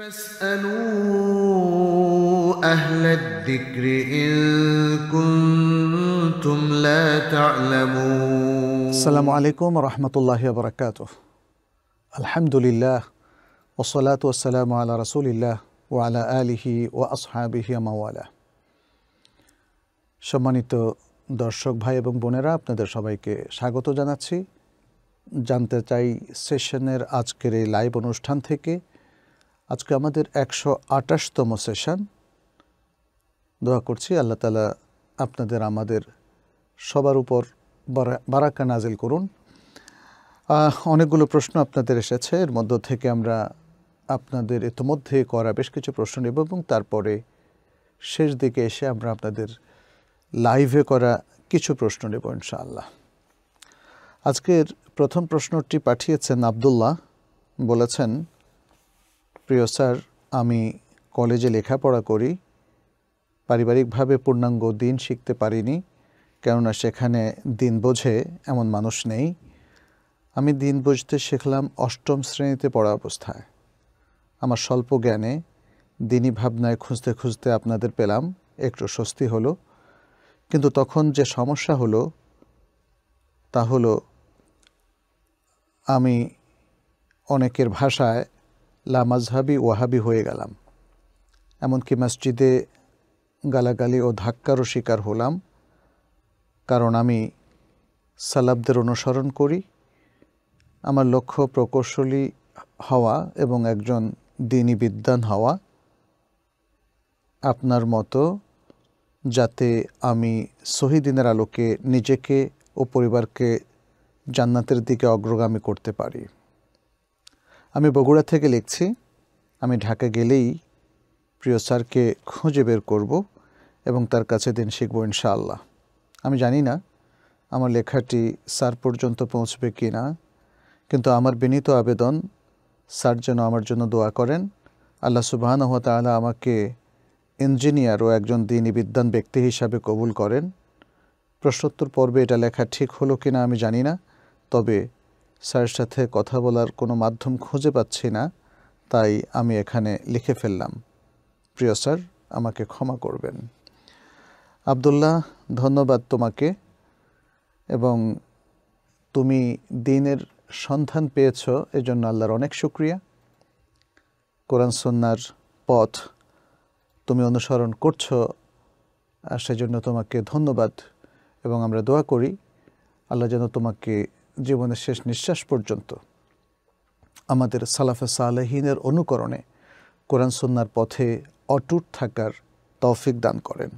সালামু আলাইকুম রহমতুল্লাহ বরকাত আলহামদুলিল্লাহ ওসলাত ওসালাম আল্লাহ রসুলিল্লাহ ও আলা আলিহি ও আসহাবিহি আমাওয়ালা সম্মানিত দর্শক ভাই এবং বোনেরা আপনাদের সবাইকে স্বাগত জানাচ্ছি জানতে চাই সেশনের আজকের এই লাইভ অনুষ্ঠান থেকে আজকে আমাদের একশো আঠাশতম সেশন দোয়া করছি আল্লাহ তালা আপনাদের আমাদের সবার উপর বারাক্কা নাজিল করুন অনেকগুলো প্রশ্ন আপনাদের এসেছে এর মধ্য থেকে আমরা আপনাদের ইতোমধ্যে করা বেশ কিছু প্রশ্ন নেব এবং তারপরে শেষ দিকে এসে আমরা আপনাদের লাইভে করা কিছু প্রশ্ন নেব ইনশাআল্লাহ আজকের প্রথম প্রশ্নটি পাঠিয়েছেন আবদুল্লাহ বলেছেন প্রিয় স্যার আমি কলেজে লেখাপড়া করি পারিবারিকভাবে পূর্ণাঙ্গ দিন শিখতে পারিনি কেননা সেখানে দিন বোঝে এমন মানুষ নেই আমি দিন বুঝতে শিখলাম অষ্টম শ্রেণীতে পড়া অবস্থায় আমার স্বল্প জ্ঞানে দিনই ভাবনায় খুঁজতে খুঁজতে আপনাদের পেলাম একটু স্বস্তি হলো কিন্তু তখন যে সমস্যা হলো তা হলো আমি অনেকের ভাষায় লা মাজহাবি ওয়াহাবি হয়ে গেলাম এমনকি মসজিদে গালাগালি ও ধাক্কারও শিকার হলাম কারণ আমি সালাবদের অনুসরণ করি আমার লক্ষ্য প্রকৌশলী হওয়া এবং একজন দিনী বিদ্যান হওয়া আপনার মতো যাতে আমি শহীদিনের আলোকে নিজেকে ও পরিবারকে জান্নাতের দিকে অগ্রগামী করতে পারি আমি বগুড়া থেকে লিখছি আমি ঢাকা গেলেই প্রিয় স্যারকে খুঁজে বের করব এবং তার কাছে দিন শিখব ইনশাআল্লাহ আমি জানি না আমার লেখাটি স্যার পর্যন্ত পৌঁছবে কি না কিন্তু আমার বিনীত আবেদন স্যার যেন আমার জন্য দোয়া করেন আল্লাহ সুবাহান তাআলা আমাকে ইঞ্জিনিয়ার ও একজন দিনী বিদ্যান ব্যক্তি হিসাবে কবুল করেন প্রশ্নোত্তর পর্বে এটা লেখা ঠিক হলো কি না আমি জানি না তবে স্যারের সাথে কথা বলার কোনো মাধ্যম খুঁজে পাচ্ছি না তাই আমি এখানে লিখে ফেললাম প্রিয় স্যার আমাকে ক্ষমা করবেন আবদুল্লাহ ধন্যবাদ তোমাকে এবং তুমি দিনের সন্ধান পেয়েছ এজন্য আল্লাহর অনেক শুক্রিয়া কোরআন সন্ন্যার পথ তুমি অনুসরণ করছো আর সেজন্য তোমাকে ধন্যবাদ এবং আমরা দোয়া করি আল্লাহ যেন তোমাকে জীবনের শেষ নিঃশ্বাস পর্যন্ত আমাদের সালাফে সালেহীনের অনুকরণে কোরআন সন্ন্যার পথে অটুট থাকার তৌফিক দান করেন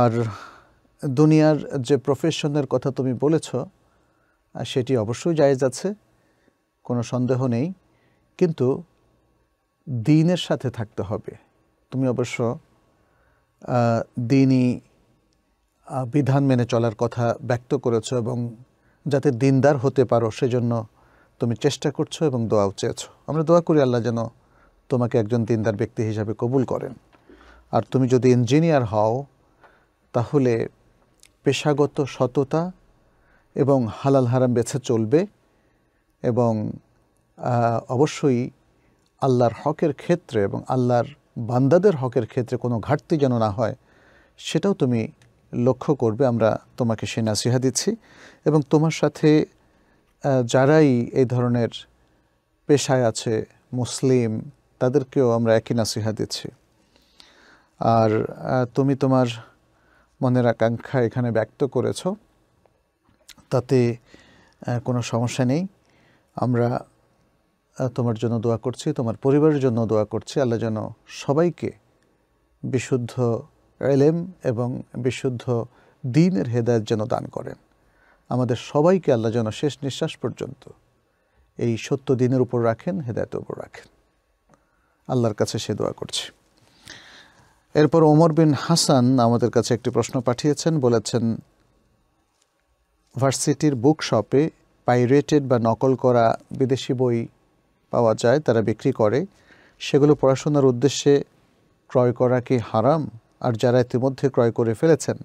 আর দুনিয়ার যে প্রফেশনের কথা তুমি বলেছ সেটি অবশ্যই জায়েজ আছে কোনো সন্দেহ নেই কিন্তু দিনের সাথে থাকতে হবে তুমি অবশ্য দিনই বিধান মেনে চলার কথা ব্যক্ত করেছ এবং যাতে দিনদার হতে পারো সেজন্য তুমি চেষ্টা করছো এবং দোয়াও চেয়েছ আমরা দোয়া করি আল্লাহ যেন তোমাকে একজন দিনদার ব্যক্তি হিসাবে কবুল করেন আর তুমি যদি ইঞ্জিনিয়ার হও তাহলে পেশাগত সততা এবং হালাল হারাম বেছে চলবে এবং অবশ্যই আল্লাহর হকের ক্ষেত্রে এবং আল্লাহর বান্দাদের হকের ক্ষেত্রে কোনো ঘাটতি যেন না হয় সেটাও তুমি লক্ষ্য করবে আমরা তোমাকে সে নাসিহা দিচ্ছি এবং তোমার সাথে যারাই এই ধরনের পেশায় আছে মুসলিম তাদেরকেও আমরা একই নাসিহা দিচ্ছি আর তুমি তোমার মনের আকাঙ্ক্ষা এখানে ব্যক্ত করেছ তাতে কোনো সমস্যা নেই আমরা তোমার জন্য দোয়া করছি তোমার পরিবারের জন্য দোয়া করছি আল্লাহ যেন সবাইকে বিশুদ্ধ এলেম এবং বিশুদ্ধ দিনের হেদায়ত যেন দান করেন আমাদের সবাইকে আল্লাহ যেন শেষ নিঃশ্বাস পর্যন্ত এই সত্য দিনের উপর রাখেন হেদায়তের উপর রাখেন আল্লাহর কাছে সে দোয়া করছি এরপর ওমর বিন হাসান আমাদের কাছে একটি প্রশ্ন পাঠিয়েছেন বলেছেন ভার্সিটির বুক শপে পাইরেটেড বা নকল করা বিদেশি বই পাওয়া যায় তারা বিক্রি করে সেগুলো পড়াশোনার উদ্দেশ্যে ক্রয় করা কি হারাম আর যারা ইতিমধ্যে ক্রয় করে ফেলেছেন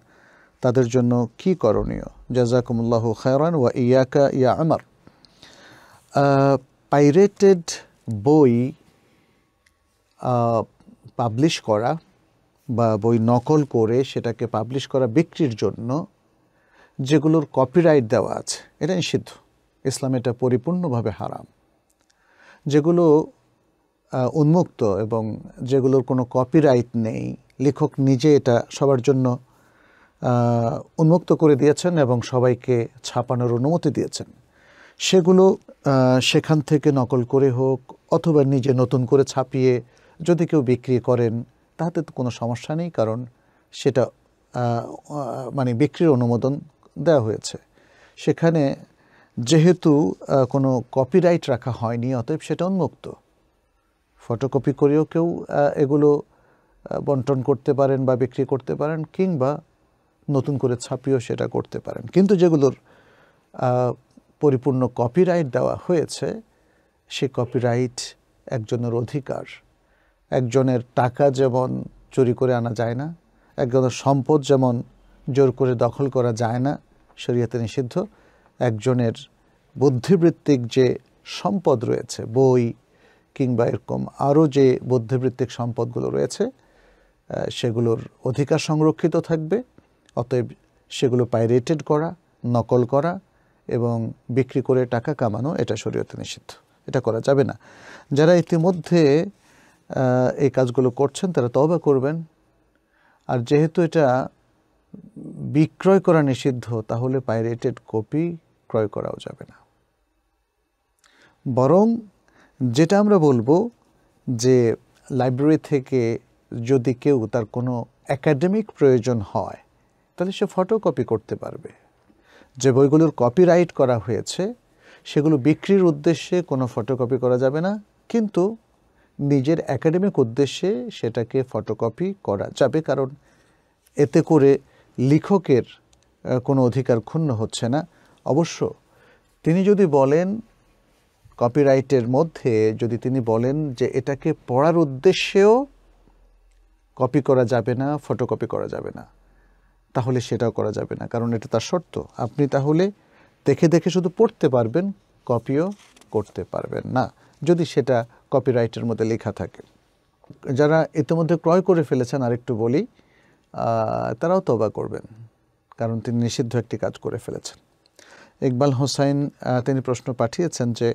তাদের জন্য কি করণীয় জাজাকুমুল্লাহ খায়রান ওয়া ইয়াকা ইয়া আমার পাইরেটেড বই পাবলিশ করা বা বই নকল করে সেটাকে পাবলিশ করা বিক্রির জন্য যেগুলোর কপিরাইট দেওয়া আছে এটা নিষিদ্ধ ইসলাম এটা পরিপূর্ণভাবে হারাম যেগুলো উন্মুক্ত এবং যেগুলোর কোনো কপিরাইট নেই লেখক নিজে এটা সবার জন্য উন্মুক্ত করে দিয়েছেন এবং সবাইকে ছাপানোর অনুমতি দিয়েছেন সেগুলো সেখান থেকে নকল করে হোক অথবা নিজে নতুন করে ছাপিয়ে যদি কেউ বিক্রি করেন তাতে তো কোনো সমস্যা নেই কারণ সেটা মানে বিক্রির অনুমোদন দেওয়া হয়েছে সেখানে যেহেতু কোনো কপিরাইট রাখা হয়নি অতএব সেটা উন্মুক্ত ফটোকপি করেও কেউ এগুলো বন্টন করতে পারেন বা বিক্রি করতে পারেন কিংবা নতুন করে ছাপিয়েও সেটা করতে পারেন কিন্তু যেগুলোর পরিপূর্ণ কপিরাইট দেওয়া হয়েছে সে কপিরাইট একজনের অধিকার একজনের টাকা যেমন চুরি করে আনা যায় না একজনের সম্পদ যেমন জোর করে দখল করা যায় না শরীয়তে নিষিদ্ধ একজনের বুদ্ধিবৃত্তিক যে সম্পদ রয়েছে বই কিংবা এরকম আরও যে বুদ্ধিবৃত্তিক সম্পদগুলো রয়েছে সেগুলোর অধিকার সংরক্ষিত থাকবে অতএব সেগুলো পাইরেটেড করা নকল করা এবং বিক্রি করে টাকা কামানো এটা শরীয়তে নিষিদ্ধ এটা করা যাবে না যারা ইতিমধ্যে এই কাজগুলো করছেন তারা তবা করবেন আর যেহেতু এটা বিক্রয় করা নিষিদ্ধ তাহলে পাইরেটেড কপি ক্রয় করাও যাবে না বরং যেটা আমরা বলবো যে লাইব্রেরি থেকে যদি কেউ তার কোনো একাডেমিক প্রয়োজন হয় তাহলে সে ফটোকপি করতে পারবে যে বইগুলোর কপিরাইট করা হয়েছে সেগুলো বিক্রির উদ্দেশ্যে কোনো ফটোকপি করা যাবে না কিন্তু নিজের একাডেমিক উদ্দেশ্যে সেটাকে ফটোকপি করা যাবে কারণ এতে করে লেখকের কোনো অধিকার ক্ষুণ্ণ হচ্ছে না অবশ্য তিনি যদি বলেন কপিরাইটের মধ্যে যদি তিনি বলেন যে এটাকে পড়ার উদ্দেশ্যেও কপি করা যাবে না ফটোকপি করা যাবে না তাহলে সেটাও করা যাবে না কারণ এটা তার শর্ত আপনি তাহলে দেখে দেখে শুধু পড়তে পারবেন কপিও করতে পারবেন না যদি সেটা কপিরাইটের মধ্যে লেখা থাকে যারা ইতিমধ্যে ক্রয় করে ফেলেছেন আরেকটু বলি তারাও তবা করবেন কারণ তিনি নিষিদ্ধ একটি কাজ করে ফেলেছেন ইকবাল হোসাইন তিনি প্রশ্ন পাঠিয়েছেন যে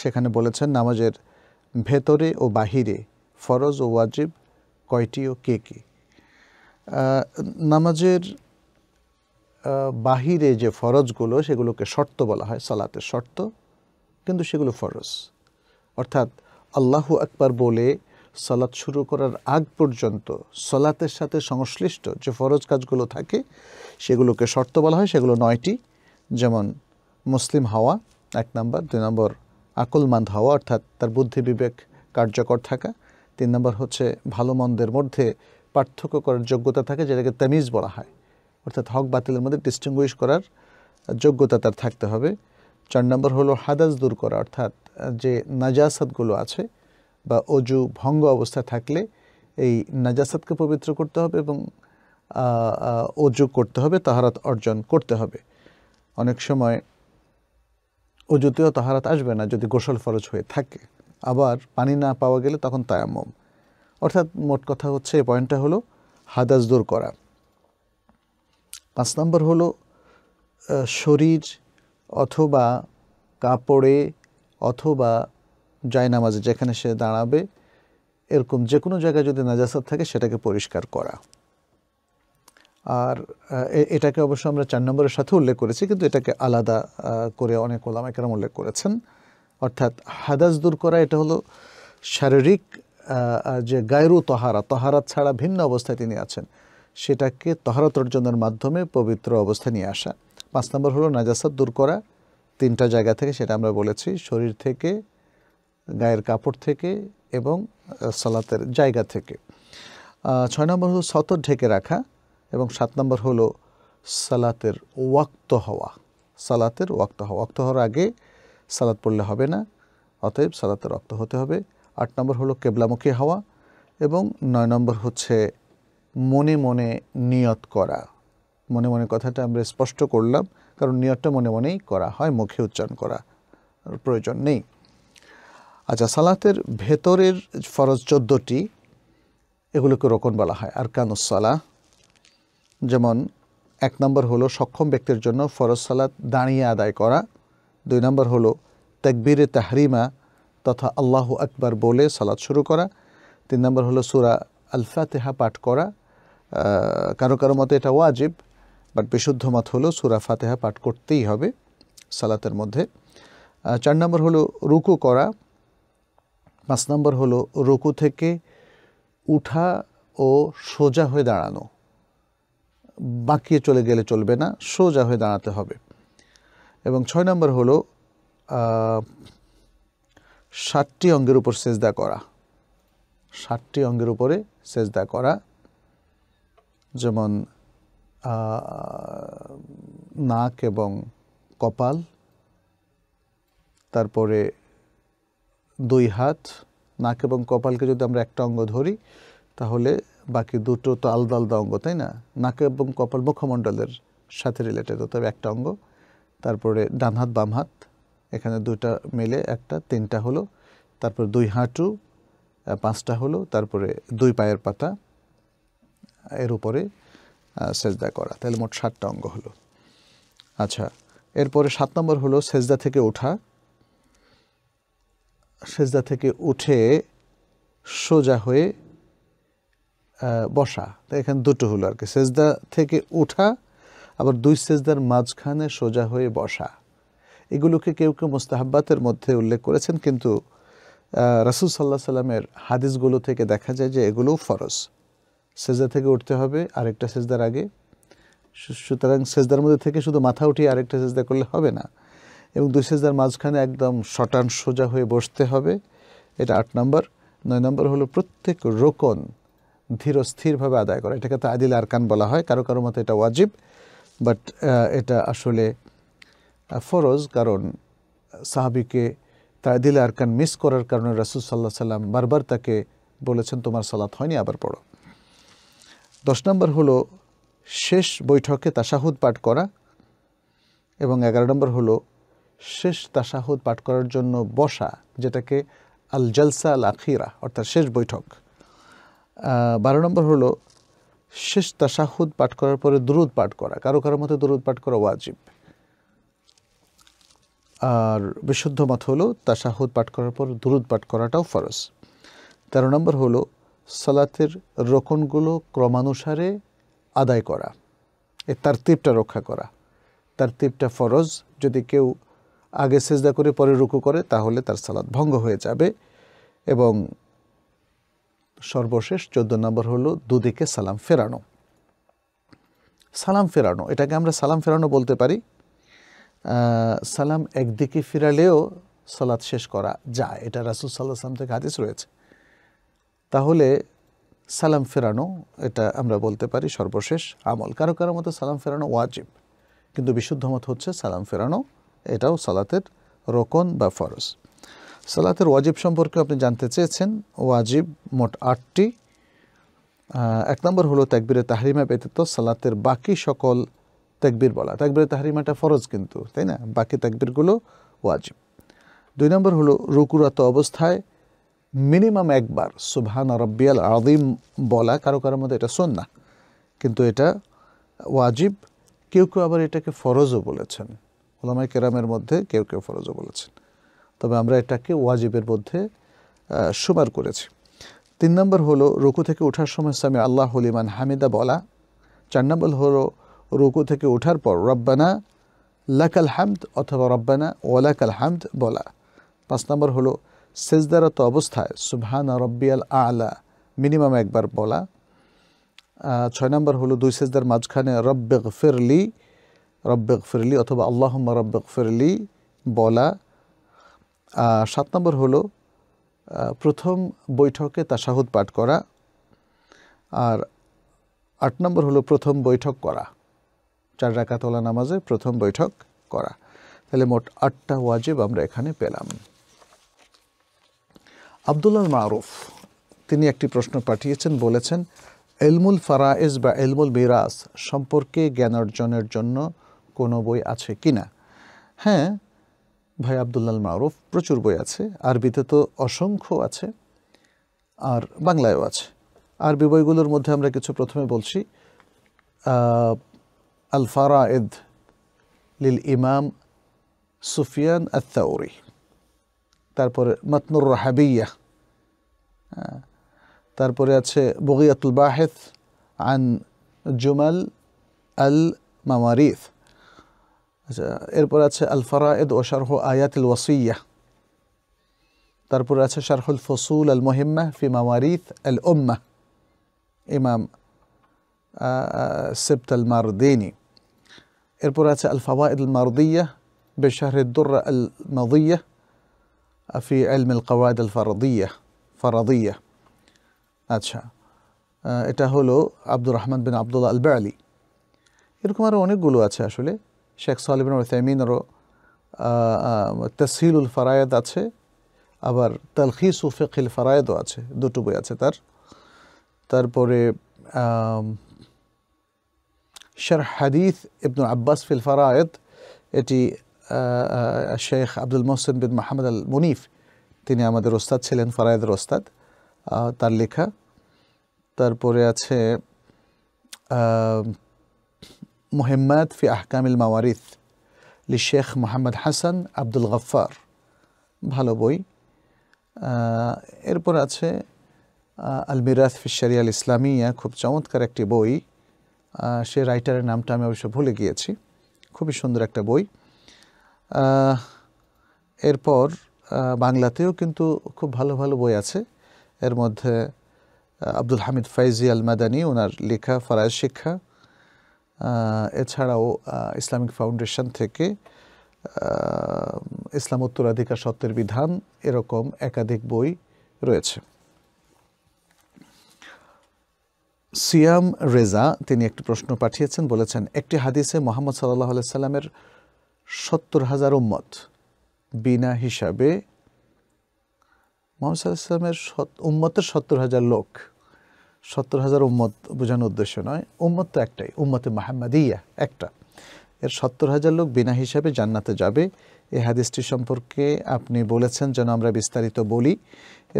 সেখানে বলেছেন নামাজের ভেতরে ও বাহিরে ফরজ ও ওয়াজিব কয়টি ও কে কে নামাজের বাহিরে যে ফরজগুলো সেগুলোকে শর্ত বলা হয় সালাতের শর্ত কিন্তু সেগুলো ফরজ অর্থাৎ আল্লাহু আকবার বলে সালাত শুরু করার আগ পর্যন্ত সলাতের সাথে সংশ্লিষ্ট যে ফরজ কাজগুলো থাকে সেগুলোকে শর্ত বলা হয় সেগুলো নয়টি যেমন মুসলিম হওয়া এক নম্বর দুই নম্বর আকলমান্দ হওয়া অর্থাৎ তার বুদ্ধি বিবেক কার্যকর থাকা তিন নম্বর হচ্ছে ভালো মন্দের মধ্যে পার্থক্য করার যোগ্যতা থাকে যেটাকে তামিজ বলা হয় অর্থাৎ হক বাতিলের মধ্যে ডিস্টিংগুইশ করার যোগ্যতা তার থাকতে হবে চার নম্বর হলো হাদাস দূর করা অর্থাৎ যে নাজাসাতগুলো আছে বা অজু ভঙ্গ অবস্থা থাকলে এই নাজাসাতকে পবিত্র করতে হবে এবং অজু করতে হবে তাহারাত অর্জন করতে হবে অনেক সময় অজুতেও তাহারাত আসবে না যদি গোসল ফরজ হয়ে থাকে আবার পানি না পাওয়া গেলে তখন তায়াম্মম অর্থাৎ মোট কথা হচ্ছে পয়েন্টটা হলো হাদাস দূর করা পাঁচ নম্বর হলো শরীর অথবা কাপড়ে অথবা জায়নামাজে যেখানে সে দাঁড়াবে এরকম যে কোনো জায়গায় যদি নাজাসাত থাকে সেটাকে পরিষ্কার করা আর এটাকে অবশ্য আমরা চার নম্বরের সাথে উল্লেখ করেছি কিন্তু এটাকে আলাদা করে অনেক ওলামা উল্লেখ করেছেন অর্থাৎ হাদাস দূর করা এটা হলো শারীরিক যে গায়রু তহারা তহারাত ছাড়া ভিন্ন অবস্থায় তিনি আছেন সেটাকে তহারত অর্জনের মাধ্যমে পবিত্র অবস্থা নিয়ে আসা পাঁচ নম্বর হলো নাজাসাত দূর করা তিনটা জায়গা থেকে সেটা আমরা বলেছি শরীর থেকে গায়ের কাপড় থেকে এবং সালাতের জায়গা থেকে ছয় নম্বর হলো সতর ঢেকে রাখা এবং সাত নম্বর হলো সালাতের ওয়াক্ত হওয়া সালাতের ওয়াক্ত হওয়া ওয়াক্ত হওয়ার আগে সালাদ পড়লে হবে না অতএব সালাতে রক্ত হতে হবে আট নম্বর হলো কেবলামুখী হওয়া এবং নয় নম্বর হচ্ছে মনে মনে নিয়ত করা মনে মনে কথাটা আমরা স্পষ্ট করলাম কারণ নিয়তটা মনে মনেই করা হয় মুখে উচ্চারণ করা প্রয়োজন নেই আচ্ছা সালাতের ভেতরের ফরজ চোদ্দোটি এগুলোকে রোকন বলা হয় আর কানুসালা যেমন এক নম্বর হলো সক্ষম ব্যক্তির জন্য ফরজ সালাত দাঁড়িয়ে আদায় করা দুই নম্বর হলো তেকবীরে তাহরিমা তথা আল্লাহ আকবার বলে সালাদ শুরু করা তিন নম্বর হলো সুরা আলফাতেহা পাঠ করা কারো কারো মতে এটা ওয়াজিব বাট বিশুদ্ধ মত হলো সুরা ফাতেহা পাঠ করতেই হবে সালাতের মধ্যে চার নম্বর হলো রুকু করা পাঁচ নম্বর হলো রুকু থেকে উঠা ও সোজা হয়ে দাঁড়ানো বাঁকিয়ে চলে গেলে চলবে না সোজা হয়ে দাঁড়াতে হবে এবং ছয় নম্বর হলো ষাটটি অঙ্গের উপর সেজদা করা ষাটটি অঙ্গের উপরে সেজদা করা যেমন নাক এবং কপাল তারপরে দুই হাত নাক এবং কপালকে যদি আমরা একটা অঙ্গ ধরি তাহলে বাকি দুটো তো আলাদা আলাদা অঙ্গ তাই না নাক এবং কপাল মুখমণ্ডলের সাথে রিলেটেড অতএব একটা অঙ্গ তারপরে ডান হাত বাম হাত এখানে দুইটা মিলে একটা তিনটা হলো তারপর দুই হাঁটু পাঁচটা হলো তারপরে দুই পায়ের পাতা এর উপরে সেজদা করা তাহলে মোট সাতটা অঙ্গ হলো আচ্ছা এরপরে সাত নম্বর হলো সেজদা থেকে ওঠা সেজদা থেকে উঠে সোজা হয়ে বসা এখানে দুটো হলো আর কি সেজদা থেকে ওঠা আবার দুই সেজদার মাঝখানে সোজা হয়ে বসা এগুলোকে কেউ কেউ মোস্তাহাব্বাতের মধ্যে উল্লেখ করেছেন কিন্তু রাসুল সাল্লাহ সাল্লামের হাদিসগুলো থেকে দেখা যায় যে এগুলোও ফরজ সেজদা থেকে উঠতে হবে আরেকটা সেজদার আগে সুতরাং সেজদার মধ্যে থেকে শুধু মাথা উঠিয়ে আরেকটা সেজদা করলে হবে না এবং দুই সেজদার মাঝখানে একদম শটান সোজা হয়ে বসতে হবে এটা আট নম্বর নয় নম্বর হলো প্রত্যেক রোকন ধীর স্থিরভাবে আদায় করা এটাকে তো আদিল আরকান বলা হয় কারো কারো মতে এটা ওয়াজিব বাট uh, এটা আসলে uh, ফরজ কারণ সাহাবিকে আর আরকান মিস করার কারণে রাসুল সাল্লাহ সাল্লাম বারবার তাকে বলেছেন তোমার সালাত হয়নি আবার পড়ো দশ নম্বর হলো শেষ বৈঠকে তাসাহুদ পাঠ করা এবং এগারো নম্বর হলো শেষ তাসাহুদ পাঠ করার জন্য বসা যেটাকে আল জালসা আল আখিরা অর্থাৎ শেষ বৈঠক বারো নম্বর হলো শেষ তাসাহুদ পাঠ করার পরে দ্রুত পাঠ করা কারো কারো মতে দ্রুত পাঠ করা ওয়াজিব আর বিশুদ্ধ মত হলো তাসাহুদ পাঠ করার পর দ্রুত পাঠ করাটাও ফরজ তেরো নম্বর হলো সালাতের রোকনগুলো ক্রমানুসারে আদায় করা এ তারতিবটা রক্ষা করা তারতিবটা ফরজ যদি কেউ আগে সেজদা করে পরে রুকু করে তাহলে তার সালাদ ভঙ্গ হয়ে যাবে এবং সর্বশেষ চোদ্দ নম্বর হলো দুদিকে সালাম ফেরানো সালাম ফেরানো এটাকে আমরা সালাম ফেরানো বলতে পারি সালাম একদিকে ফিরালেও সালাদ শেষ করা যায় এটা রাসুল সাল্লাহ সালাম থেকে হাদিস রয়েছে তাহলে সালাম ফেরানো এটা আমরা বলতে পারি সর্বশেষ আমল কারো কারো মতো সালাম ফেরানো ওয়াজিব কিন্তু বিশুদ্ধ মত হচ্ছে সালাম ফেরানো এটাও সালাতের রোকন বা ফরজ সালাতের ওয়াজিব সম্পর্কে আপনি জানতে চেয়েছেন ওয়াজিব মোট আটটি এক নম্বর হলো ত্যাগবীরে তাহরিমা ব্যতীত সালাতের বাকি সকল ত্যাগবীর বলা তাকবিরে তাহরিমাটা ফরজ কিন্তু তাই না বাকি ত্যাগবীরগুলো ওয়াজিব দুই নম্বর হলো রুকুরাত অবস্থায় মিনিমাম একবার সুবহান রব্বিয়াল আদিম বলা কারো কারোর মধ্যে এটা শোন না কিন্তু এটা ওয়াজিব কেউ কেউ আবার এটাকে ফরজও বলেছেন ওলামাই কেরামের মধ্যে কেউ কেউ ফরজও বলেছেন তবে আমরা এটাকে ওয়াজিবের মধ্যে সুমার করেছি তিন নম্বর হলো রুকু থেকে ওঠার সময় স্বামী আল্লাহ হলিমান হামিদা বলা চার নম্বর হলো রুকু থেকে ওঠার পর রব্বানা লাকাল হামদ অথবা রব্বানা ওয়ালাকাল হামদ বলা পাঁচ নম্বর হলো সেজদারত অবস্থায় সুবহানা রব্বিয়াল আলা মিনিমাম একবার বলা ছয় নম্বর হলো দুই সেজদার মাঝখানে রব্বেক ফিরলি রব্বেক ফিরলি অথবা আল্লাহম্মা রব্বেক ফিরলি বলা সাত নম্বর হল প্রথম বৈঠকে তাসাহুদ পাঠ করা আর আট নম্বর হলো প্রথম বৈঠক করা চার রাকাতলা নামাজে প্রথম বৈঠক করা তাহলে মোট আটটা ওয়াজিব আমরা এখানে পেলাম আবদুল্লাহ মারুফ তিনি একটি প্রশ্ন পাঠিয়েছেন বলেছেন এলমুল ফারায়েজ বা এলমুল বিরাস সম্পর্কে জ্ঞান অর্জনের জন্য কোনো বই আছে কি না হ্যাঁ ভাই আবদুল্লাল মারুফ প্রচুর বই আছে আরবিতে তো অসংখ্য আছে আর বাংলায়ও আছে আরবি বইগুলোর মধ্যে আমরা কিছু প্রথমে বলছি আল এদ লিল ইমাম সুফিয়ান আত্তাউরি তারপরে মতনুর রাহাবিয়া তারপরে আছে বগিয়াতুল বাহেদ আন জুমাল আল মামারিফ এরপর আছে আল ফরায়েদ ও শরহু আয়াতুল ওয়াসিয়্যা তারপর আছে শরহুল ফুসুল আল মুহিম্মা ফি মাওয়ারিথ আল উম্মাহ ইমাম সিবত আল মারদিনি এরপর আছে আল ফাওয়াইদ আল মারদিয়্যা بشهر الدرة الماضية في علم القواعد الفرضية فرضية أتشا إتا عبد الرحمن بن عبد الله البعلي إركم أرواني قولوا أتشا شو ليه শেখ সালিবিন ওসাইমিনেরও তসহিলুল ফারায়দ আছে আবার তালখিস উফেকিল ফারায়দও আছে দুটো বই আছে তার তারপরে শের হাদিস ইবনুল আব্বাস ফিল ফারায়দ এটি শেখ আব্দুল মোহসেন বিন মাহমদ আল মুনিফ তিনি আমাদের ওস্তাদ ছিলেন ফারায়দের ওস্তাদ তার লেখা তারপরে আছে مهمات في أحكام المواريث للشيخ محمد হাসান আব্দুল গাফার ভালো বই এরপর আছে আল মিরাথ ফি শরিয়াল ইসলামিয়া খুব চমৎকার একটি বই সে রাইটারের নামটা আমি অবশ্য ভুলে গিয়েছি খুবই সুন্দর একটা বই এরপর বাংলাতেও কিন্তু খুব ভালো ভালো বই আছে এর মধ্যে আব্দুল হামিদ ফাইজি আল মাদানি ওনার লেখা ফরাজ শিক্ষা এছাড়াও ইসলামিক ফাউন্ডেশন থেকে ইসলাম উত্তরাধিকার সত্ত্বের বিধান এরকম একাধিক বই রয়েছে সিয়াম রেজা তিনি একটি প্রশ্ন পাঠিয়েছেন বলেছেন একটি হাদিসে মোহাম্মদ সাল্লাহ সাল্লামের সত্তর হাজার উম্মত বিনা হিসাবে মোহাম্মদ সাল্লাহ সাল্লামের উম্মতের সত্তর হাজার লোক সত্তর হাজার উম্মত বোঝানোর উদ্দেশ্য নয় উম্মত তো একটাই উম্মতে মাহমাদিয়া একটা এর সত্তর হাজার লোক বিনা হিসাবে জান্নাতে যাবে এই হাদিসটি সম্পর্কে আপনি বলেছেন যেন আমরা বিস্তারিত বলি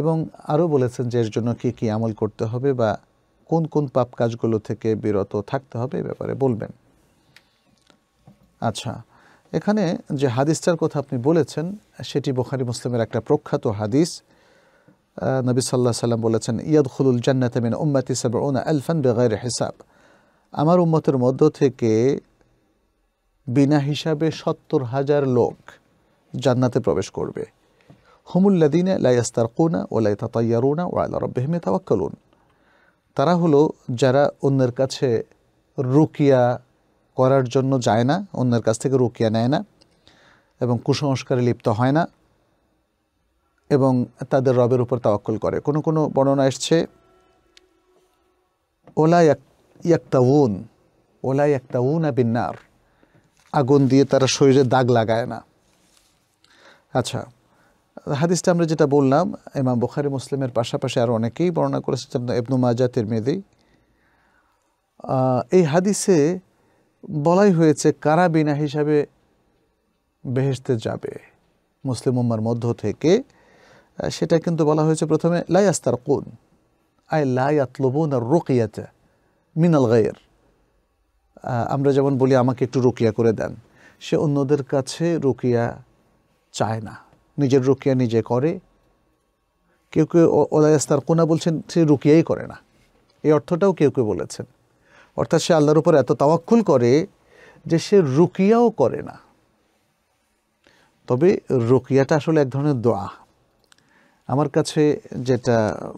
এবং আরও বলেছেন যে এর জন্য কী কী আমল করতে হবে বা কোন কোন পাপ কাজগুলো থেকে বিরত থাকতে হবে এ ব্যাপারে বলবেন আচ্ছা এখানে যে হাদিসটার কথা আপনি বলেছেন সেটি বোখারি মুসলিমের একটা প্রখ্যাত হাদিস নবী সাল্লাহ সাল্লাম বলেছেন ইয়াদ খুলুল জান্নাত মিন উম্মাতি সাবরুনা আলফান বেগাইর হিসাব আমার উম্মতের মধ্য থেকে বিনা হিসাবে সত্তর হাজার লোক জান্নাতে প্রবেশ করবে হুমুল্লাদিনে লাইয়াস্তার কুনা ও লাই তাতাইয়ারুনা ও আল্লাহ রব্বাহমে তাওয়াক্কালুন তারা হলো যারা অন্যের কাছে রুকিয়া করার জন্য যায় না অন্যের কাছ থেকে রুকিয়া নেয় না এবং কুসংস্কারে লিপ্ত হয় না এবং তাদের রবের উপর তাওয়াক্কল করে কোনো কোনো বর্ণনা এসছে ওলা ইয়াক্তাউন ওলা ইয়াক্তাউন বিন্নার আগুন দিয়ে তারা শরীরে দাগ লাগায় না আচ্ছা হাদিসটা আমরা যেটা বললাম এমাম বুখারি মুসলিমের পাশাপাশি আরও অনেকেই বর্ণনা করেছে এবনু মাজা তিরমেদি এই হাদিসে বলাই হয়েছে কারা বিনা হিসাবে বেহেস্তে যাবে মুসলিম উম্মার মধ্য থেকে সেটা কিন্তু বলা হয়েছে প্রথমে লাইয়াস্তার কোন আই লাইয়াতলবুন আর রোকিয়াতে মিনাল গায়ের আমরা যেমন বলি আমাকে একটু রোকিয়া করে দেন সে অন্যদের কাছে রোকিয়া চায় না নিজের রুকিয়া নিজে করে কেউ কেউ লাইয়াস্তার কোনা বলছেন সে রুকিয়াই করে না এই অর্থটাও কেউ কেউ বলেছেন অর্থাৎ সে আল্লাহর উপর এত তাওয়াক্ষুল করে যে সে রুকিয়াও করে না তবে রুকিয়াটা আসলে এক ধরনের দোয়া আমার কাছে যেটা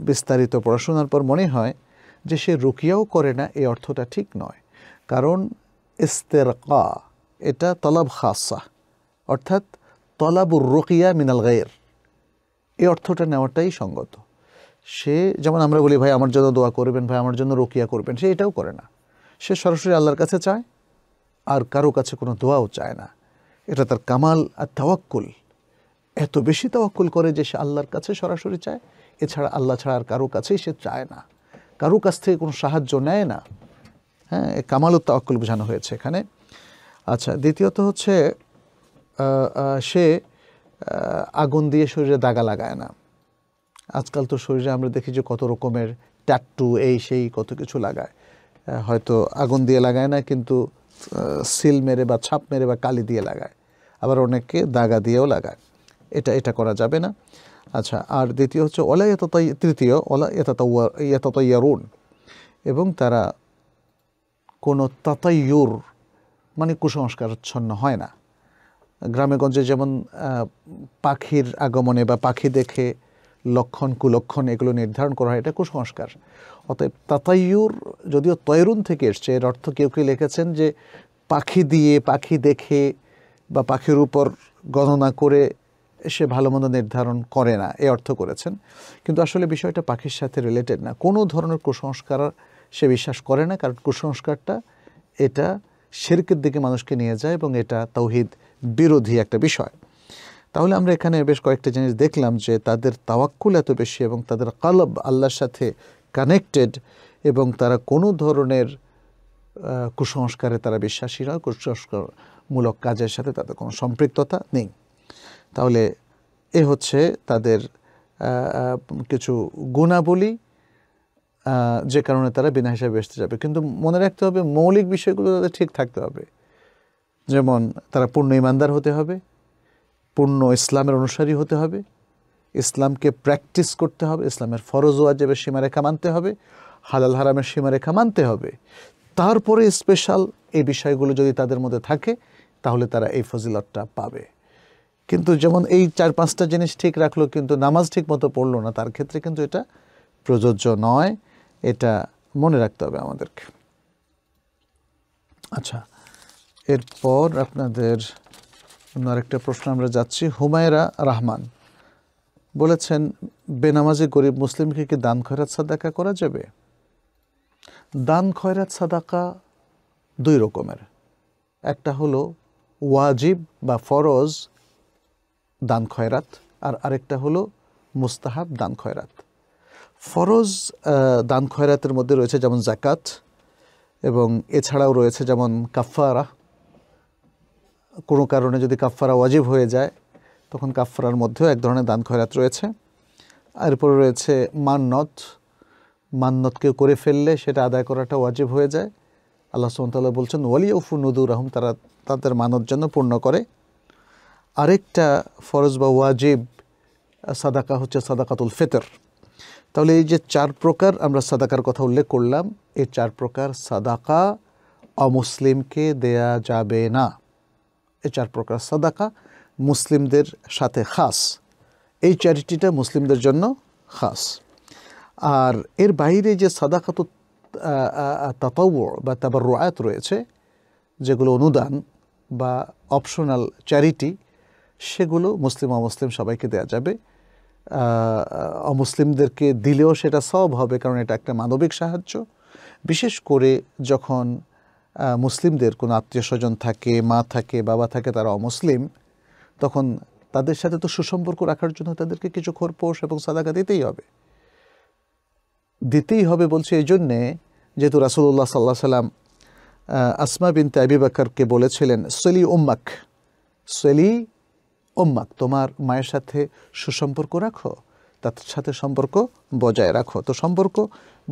বিস্তারিত পড়াশোনার পর মনে হয় যে সে রুকিয়াও করে না এই অর্থটা ঠিক নয় কারণ ইস্তেরকা এটা তলাব খাসা অর্থাৎ তলাবুর রুকিয়া মিনাল গায়ের এই অর্থটা নেওয়াটাই সঙ্গত সে যেমন আমরা বলি ভাই আমার জন্য দোয়া করবেন ভাই আমার জন্য রুকিয়া করবেন সে এটাও করে না সে সরাসরি আল্লাহর কাছে চায় আর কারো কাছে কোনো দোয়াও চায় না এটা তার কামাল আর তাওয়াক্কুল এত বেশি তাওয়াক্কুল করে যে সে আল্লাহর কাছে সরাসরি চায় এছাড়া আল্লাহ ছাড়া আর কারো কাছেই সে চায় না কারো কাছ থেকে কোনো সাহায্য নেয় না হ্যাঁ কামালত তাওয়াক্কুল বোঝানো হয়েছে এখানে আচ্ছা দ্বিতীয়ত হচ্ছে সে আগুন দিয়ে শরীরে দাগা লাগায় না আজকাল তো শরীরে আমরা দেখি যে কত রকমের ট্যাট্টু এই সেই কত কিছু লাগায় হয়তো আগুন দিয়ে লাগায় না কিন্তু সিল মেরে বা ছাপ মেরে বা কালি দিয়ে লাগায় আবার অনেককে দাগা দিয়েও লাগায় এটা এটা করা যাবে না আচ্ছা আর দ্বিতীয় হচ্ছে ওলা এততাই তৃতীয় ওলা ইয়ারুন এবং তারা কোনো তাতাইয়ুর মানে কুসংস্কারচ্ছন্ন হয় না গ্রামেগঞ্জে যেমন পাখির আগমনে বা পাখি দেখে লক্ষণ কুলক্ষণ এগুলো নির্ধারণ করা হয় এটা কুসংস্কার অতএব তাতাইয়ুর যদিও তয়রুন থেকে এসছে এর অর্থ কেউ কেউ লিখেছেন যে পাখি দিয়ে পাখি দেখে বা পাখির উপর গণনা করে সে ভালো মন্দ নির্ধারণ করে না এ অর্থ করেছেন কিন্তু আসলে বিষয়টা পাখির সাথে রিলেটেড না কোনো ধরনের কুসংস্কার সে বিশ্বাস করে না কারণ কুসংস্কারটা এটা শেরকের দিকে মানুষকে নিয়ে যায় এবং এটা তৌহিদ বিরোধী একটা বিষয় তাহলে আমরা এখানে বেশ কয়েকটা জিনিস দেখলাম যে তাদের তাওয়াক্কুল এত বেশি এবং তাদের কালব আল্লাহর সাথে কানেক্টেড এবং তারা কোনো ধরনের কুসংস্কারে তারা বিশ্বাসী নয় কুসংস্কারমূলক কাজের সাথে তাদের কোনো সম্পৃক্ততা নেই তাহলে এ হচ্ছে তাদের কিছু গুণাবলী যে কারণে তারা বিনা হিসাবে বেসতে যাবে কিন্তু মনে রাখতে হবে মৌলিক বিষয়গুলো তাদের ঠিক থাকতে হবে যেমন তারা পূর্ণ ইমানদার হতে হবে পূর্ণ ইসলামের অনুসারী হতে হবে ইসলামকে প্র্যাকটিস করতে হবে ইসলামের ফরজ ওয়াজেবের সীমারেখা মানতে হবে হালাল হারামের সীমারেখা মানতে হবে তারপরে স্পেশাল এই বিষয়গুলো যদি তাদের মধ্যে থাকে তাহলে তারা এই ফজিলতটা পাবে কিন্তু যেমন এই চার পাঁচটা জিনিস ঠিক রাখলো কিন্তু নামাজ ঠিক মতো পড়লো না তার ক্ষেত্রে কিন্তু এটা প্রযোজ্য নয় এটা মনে রাখতে হবে আমাদেরকে আচ্ছা এরপর আপনাদের অন্য আরেকটা প্রশ্ন আমরা যাচ্ছি হুমায়রা রহমান বলেছেন বেনামাজি গরিব মুসলিমকে কি দান খয়রাত সাদাকা করা যাবে দান খয়রাত সাদাকা দুই রকমের একটা হলো ওয়াজিব বা ফরজ দান খয়রাত আর আরেকটা হলো মুস্তাহাব দান খয়রাত ফরজ দান খয়রাতের মধ্যে রয়েছে যেমন জাকাত এবং এছাড়াও রয়েছে যেমন কাফারা কোনো কারণে যদি কাফারা ওয়াজিব হয়ে যায় তখন কাফারার মধ্যেও এক ধরনের দান খয়রাত রয়েছে এরপরে রয়েছে মান্নত মান্নত কেউ করে ফেললে সেটা আদায় করাটা ওয়াজিব হয়ে যায় আল্লাহ সুমতাল্লাহ বলছেন ওয়ালিউফু নদুর রহম তারা তাদের মানত জন্য পূর্ণ করে আরেকটা ফরজ বা ওয়াজিব সাদাকা হচ্ছে সাদাকাতুল ফেতর তাহলে এই যে চার প্রকার আমরা সাদাকার কথা উল্লেখ করলাম এই চার প্রকার সাদাকা অমুসলিমকে দেয়া যাবে না এই চার প্রকার সাদাকা মুসলিমদের সাথে খাস এই চ্যারিটিটা মুসলিমদের জন্য খাস আর এর বাইরে যে সাদাকাত তাতাও বা তাবার রয়েছে যেগুলো অনুদান বা অপশনাল চ্যারিটি সেগুলো মুসলিম অমুসলিম সবাইকে দেয়া যাবে অমুসলিমদেরকে দিলেও সেটা সব হবে কারণ এটা একটা মানবিক সাহায্য বিশেষ করে যখন মুসলিমদের কোনো আত্মীয় স্বজন থাকে মা থাকে বাবা থাকে তারা অমুসলিম তখন তাদের সাথে তো সুসম্পর্ক রাখার জন্য তাদেরকে কিছু খোরপোষ এবং সাদাকা দিতেই হবে দিতেই হবে বলছে এই জন্যে যেহেতু রাসুল্লাহ সাল্লাহ সাল্লাম আসমা বিনতে আবি বাকরকে বলেছিলেন সলি উম্মাক সলি ওম্মাক তোমার মায়ের সাথে সুসম্পর্ক রাখো তার সাথে সম্পর্ক বজায় রাখো তো সম্পর্ক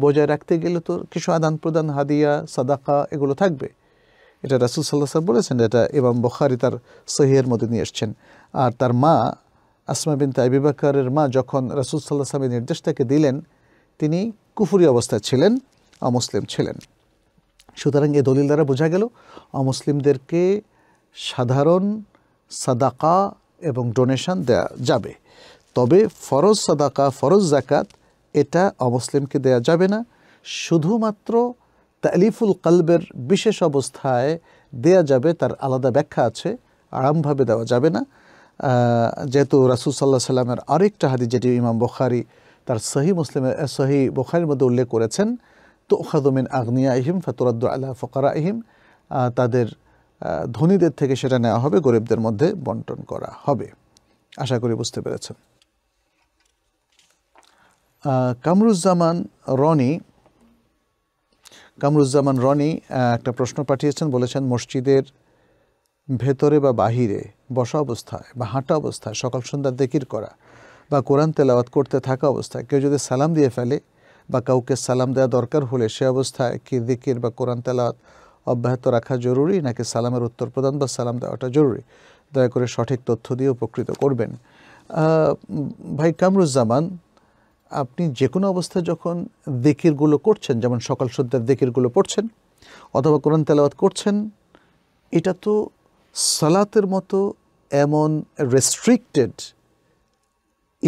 বজায় রাখতে গেলে তো কিছু আদান প্রদান হাদিয়া সাদাকা এগুলো থাকবে এটা রাসুল সাল্লাহ সাহেব বলেছেন এটা এবং বখারি তার সহিয়ের মধ্যে নিয়ে এসছেন আর তার মা আসমা বিন তাই বাকারের মা যখন রাসুল সাল্লাহ সাহেবের নির্দেশ তাকে দিলেন তিনি কুফুরি অবস্থায় ছিলেন অমুসলিম ছিলেন সুতরাং এ দলিল দ্বারা বোঝা গেল অমুসলিমদেরকে সাধারণ সাদাকা এবং ডোনেশন দেয়া যাবে তবে ফরজ সাদাকা ফরজ জাকাত এটা অমুসলিমকে দেয়া যাবে না শুধুমাত্র তালিফুল কালবের বিশেষ অবস্থায় দেয়া যাবে তার আলাদা ব্যাখ্যা আছে আরামভাবে দেওয়া যাবে না যেহেতু রাসুল সাল্লাহ সাল্লামের আরেকটা হাদি যেটি ইমাম বখারি তার সহি মুসলিমের সহি বখারির মধ্যে উল্লেখ করেছেন তো খাদুমিন আগ্নিয়া ইহিম ফাতুরাদ্দু আল্লাহ ফকরা ইহিম তাদের ধনীদের থেকে সেটা নেওয়া হবে গরিবদের মধ্যে বন্টন করা হবে আশা করি বুঝতে পেরেছেন কামরুজ্জামান রনি কামরুজ্জামান রনি একটা প্রশ্ন পাঠিয়েছেন বলেছেন মসজিদের ভেতরে বা বাহিরে বসা অবস্থায় বা হাঁটা অবস্থায় সকাল সন্ধ্যার দেখির করা বা কোরআন তেলাওয়াত করতে থাকা অবস্থায় কেউ যদি সালাম দিয়ে ফেলে বা কাউকে সালাম দেওয়া দরকার হলে সে অবস্থায় কি দিকির বা কোরআন তেলাওয়াত অব্যাহত রাখা জরুরি নাকি সালামের উত্তর প্রদান বা সালাম দেওয়াটা জরুরি দয়া করে সঠিক তথ্য দিয়ে উপকৃত করবেন ভাই কামরুজ্জামান আপনি যে কোনো অবস্থায় যখন দেকিরগুলো করছেন যেমন সকাল সন্ধ্যার দেকিরগুলো পড়ছেন অথবা কোরআন তেলাওয়াত করছেন এটা তো সালাতের মতো এমন রেস্ট্রিক্টেড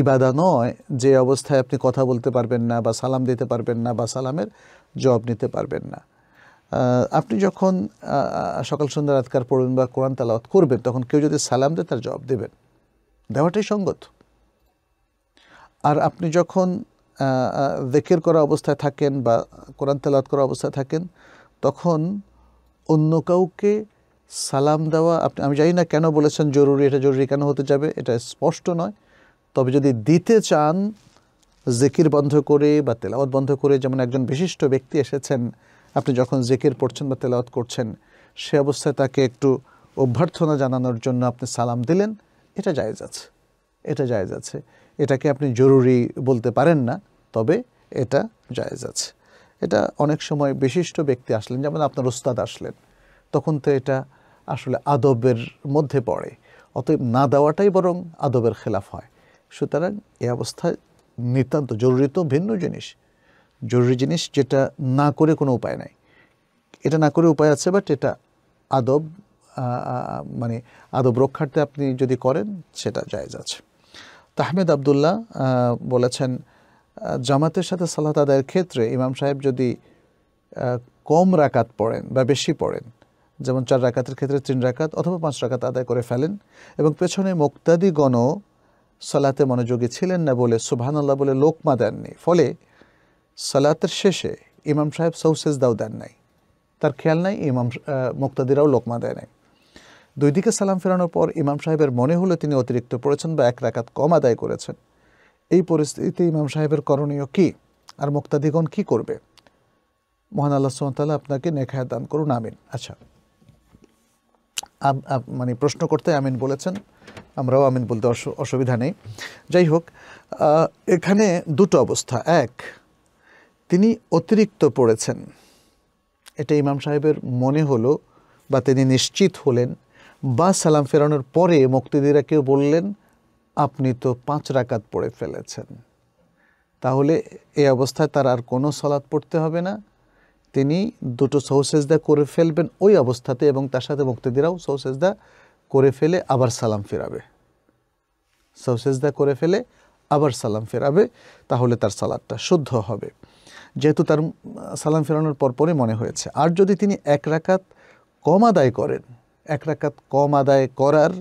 ইবাদা নয় যে অবস্থায় আপনি কথা বলতে পারবেন না বা সালাম দিতে পারবেন না বা সালামের জবাব নিতে পারবেন না আপনি যখন সকাল সন্ধ্যা রাতকার পড়বেন বা কোরআন তালাওয়াত করবেন তখন কেউ যদি সালাম দেয় তার জবাব দেবেন দেওয়াটাই সঙ্গত আর আপনি যখন দেখের করা অবস্থায় থাকেন বা কোরআন তেলাত করা অবস্থায় থাকেন তখন অন্য কাউকে সালাম দেওয়া আপনি আমি জানি না কেন বলেছেন জরুরি এটা জরুরি কেন হতে যাবে এটা স্পষ্ট নয় তবে যদি দিতে চান জেকির বন্ধ করে বা তেলাওয়াত বন্ধ করে যেমন একজন বিশিষ্ট ব্যক্তি এসেছেন আপনি যখন জেকের পড়ছেন বা তেলাওয়াত করছেন সে অবস্থায় তাকে একটু অভ্যর্থনা জানানোর জন্য আপনি সালাম দিলেন এটা জায়েজ আছে এটা জায়েজ আছে এটাকে আপনি জরুরি বলতে পারেন না তবে এটা জায়েজ আছে এটা অনেক সময় বিশিষ্ট ব্যক্তি আসলেন যেমন আপনার ওস্তাদ আসলেন তখন তো এটা আসলে আদবের মধ্যে পড়ে অতএব না দেওয়াটাই বরং আদবের খেলাফ হয় সুতরাং এ অবস্থায় নিতান্ত জরুরি তো ভিন্ন জিনিস জরুরি জিনিস যেটা না করে কোনো উপায় নাই এটা না করে উপায় আছে বাট এটা আদব মানে আদব রক্ষার্থে আপনি যদি করেন সেটা জায়জ আছে তাহমেদ আবদুল্লাহ বলেছেন জামাতের সাথে সালাত আদায়ের ক্ষেত্রে ইমাম সাহেব যদি কম রাকাত পড়েন বা বেশি পড়েন যেমন চার রাকাতের ক্ষেত্রে তিন রাকাত অথবা পাঁচ রাকাত আদায় করে ফেলেন এবং পেছনে মোক্তাদিগণও সালাতে মনোযোগী ছিলেন না বলে সুবহানাল্লাহ বলে লোকমা দেননি ফলে সালাতের শেষে ইমাম সাহেব সৌসেজ দাও দেন নাই তার খেয়াল নাই ইমাম মুক্তাদিরাও লোকমা দেয় নাই দুই দিকে সালাম ফেরানোর পর ইমাম সাহেবের মনে হলো তিনি অতিরিক্ত পড়েছেন বা এক রাকাত কম আদায় করেছেন এই পরিস্থিতিতে ইমাম সাহেবের করণীয় কি আর মুক্তাদিগণ কি করবে মহান আল্লাহ সুমতাল্লাহ আপনাকে নেখায় দান করুন আমিন আচ্ছা মানে প্রশ্ন করতে আমিন বলেছেন আমরাও আমিন বলতে অসুবিধা নেই যাই হোক এখানে দুটো অবস্থা এক তিনি অতিরিক্ত পড়েছেন এটা ইমাম সাহেবের মনে হলো বা তিনি নিশ্চিত হলেন বা সালাম ফেরানোর পরে মুক্তিদিরা কেউ বললেন আপনি তো পাঁচ রাকাত পড়ে ফেলেছেন তাহলে এই অবস্থায় তার আর কোনো সলাদ পড়তে হবে না তিনি দুটো সৌসেজদা করে ফেলবেন ওই অবস্থাতে এবং তার সাথে মুক্তিদিরাও সৌসেজদা করে ফেলে আবার সালাম ফেরাবে সৌসেজদা করে ফেলে আবার সালাম ফেরাবে তাহলে তার সালাদটা শুদ্ধ হবে যেহেতু তার সালাম ফেরানোর পরপরই মনে হয়েছে আর যদি তিনি এক রাকাত কম আদায় করেন এক রাকাত কম আদায় করার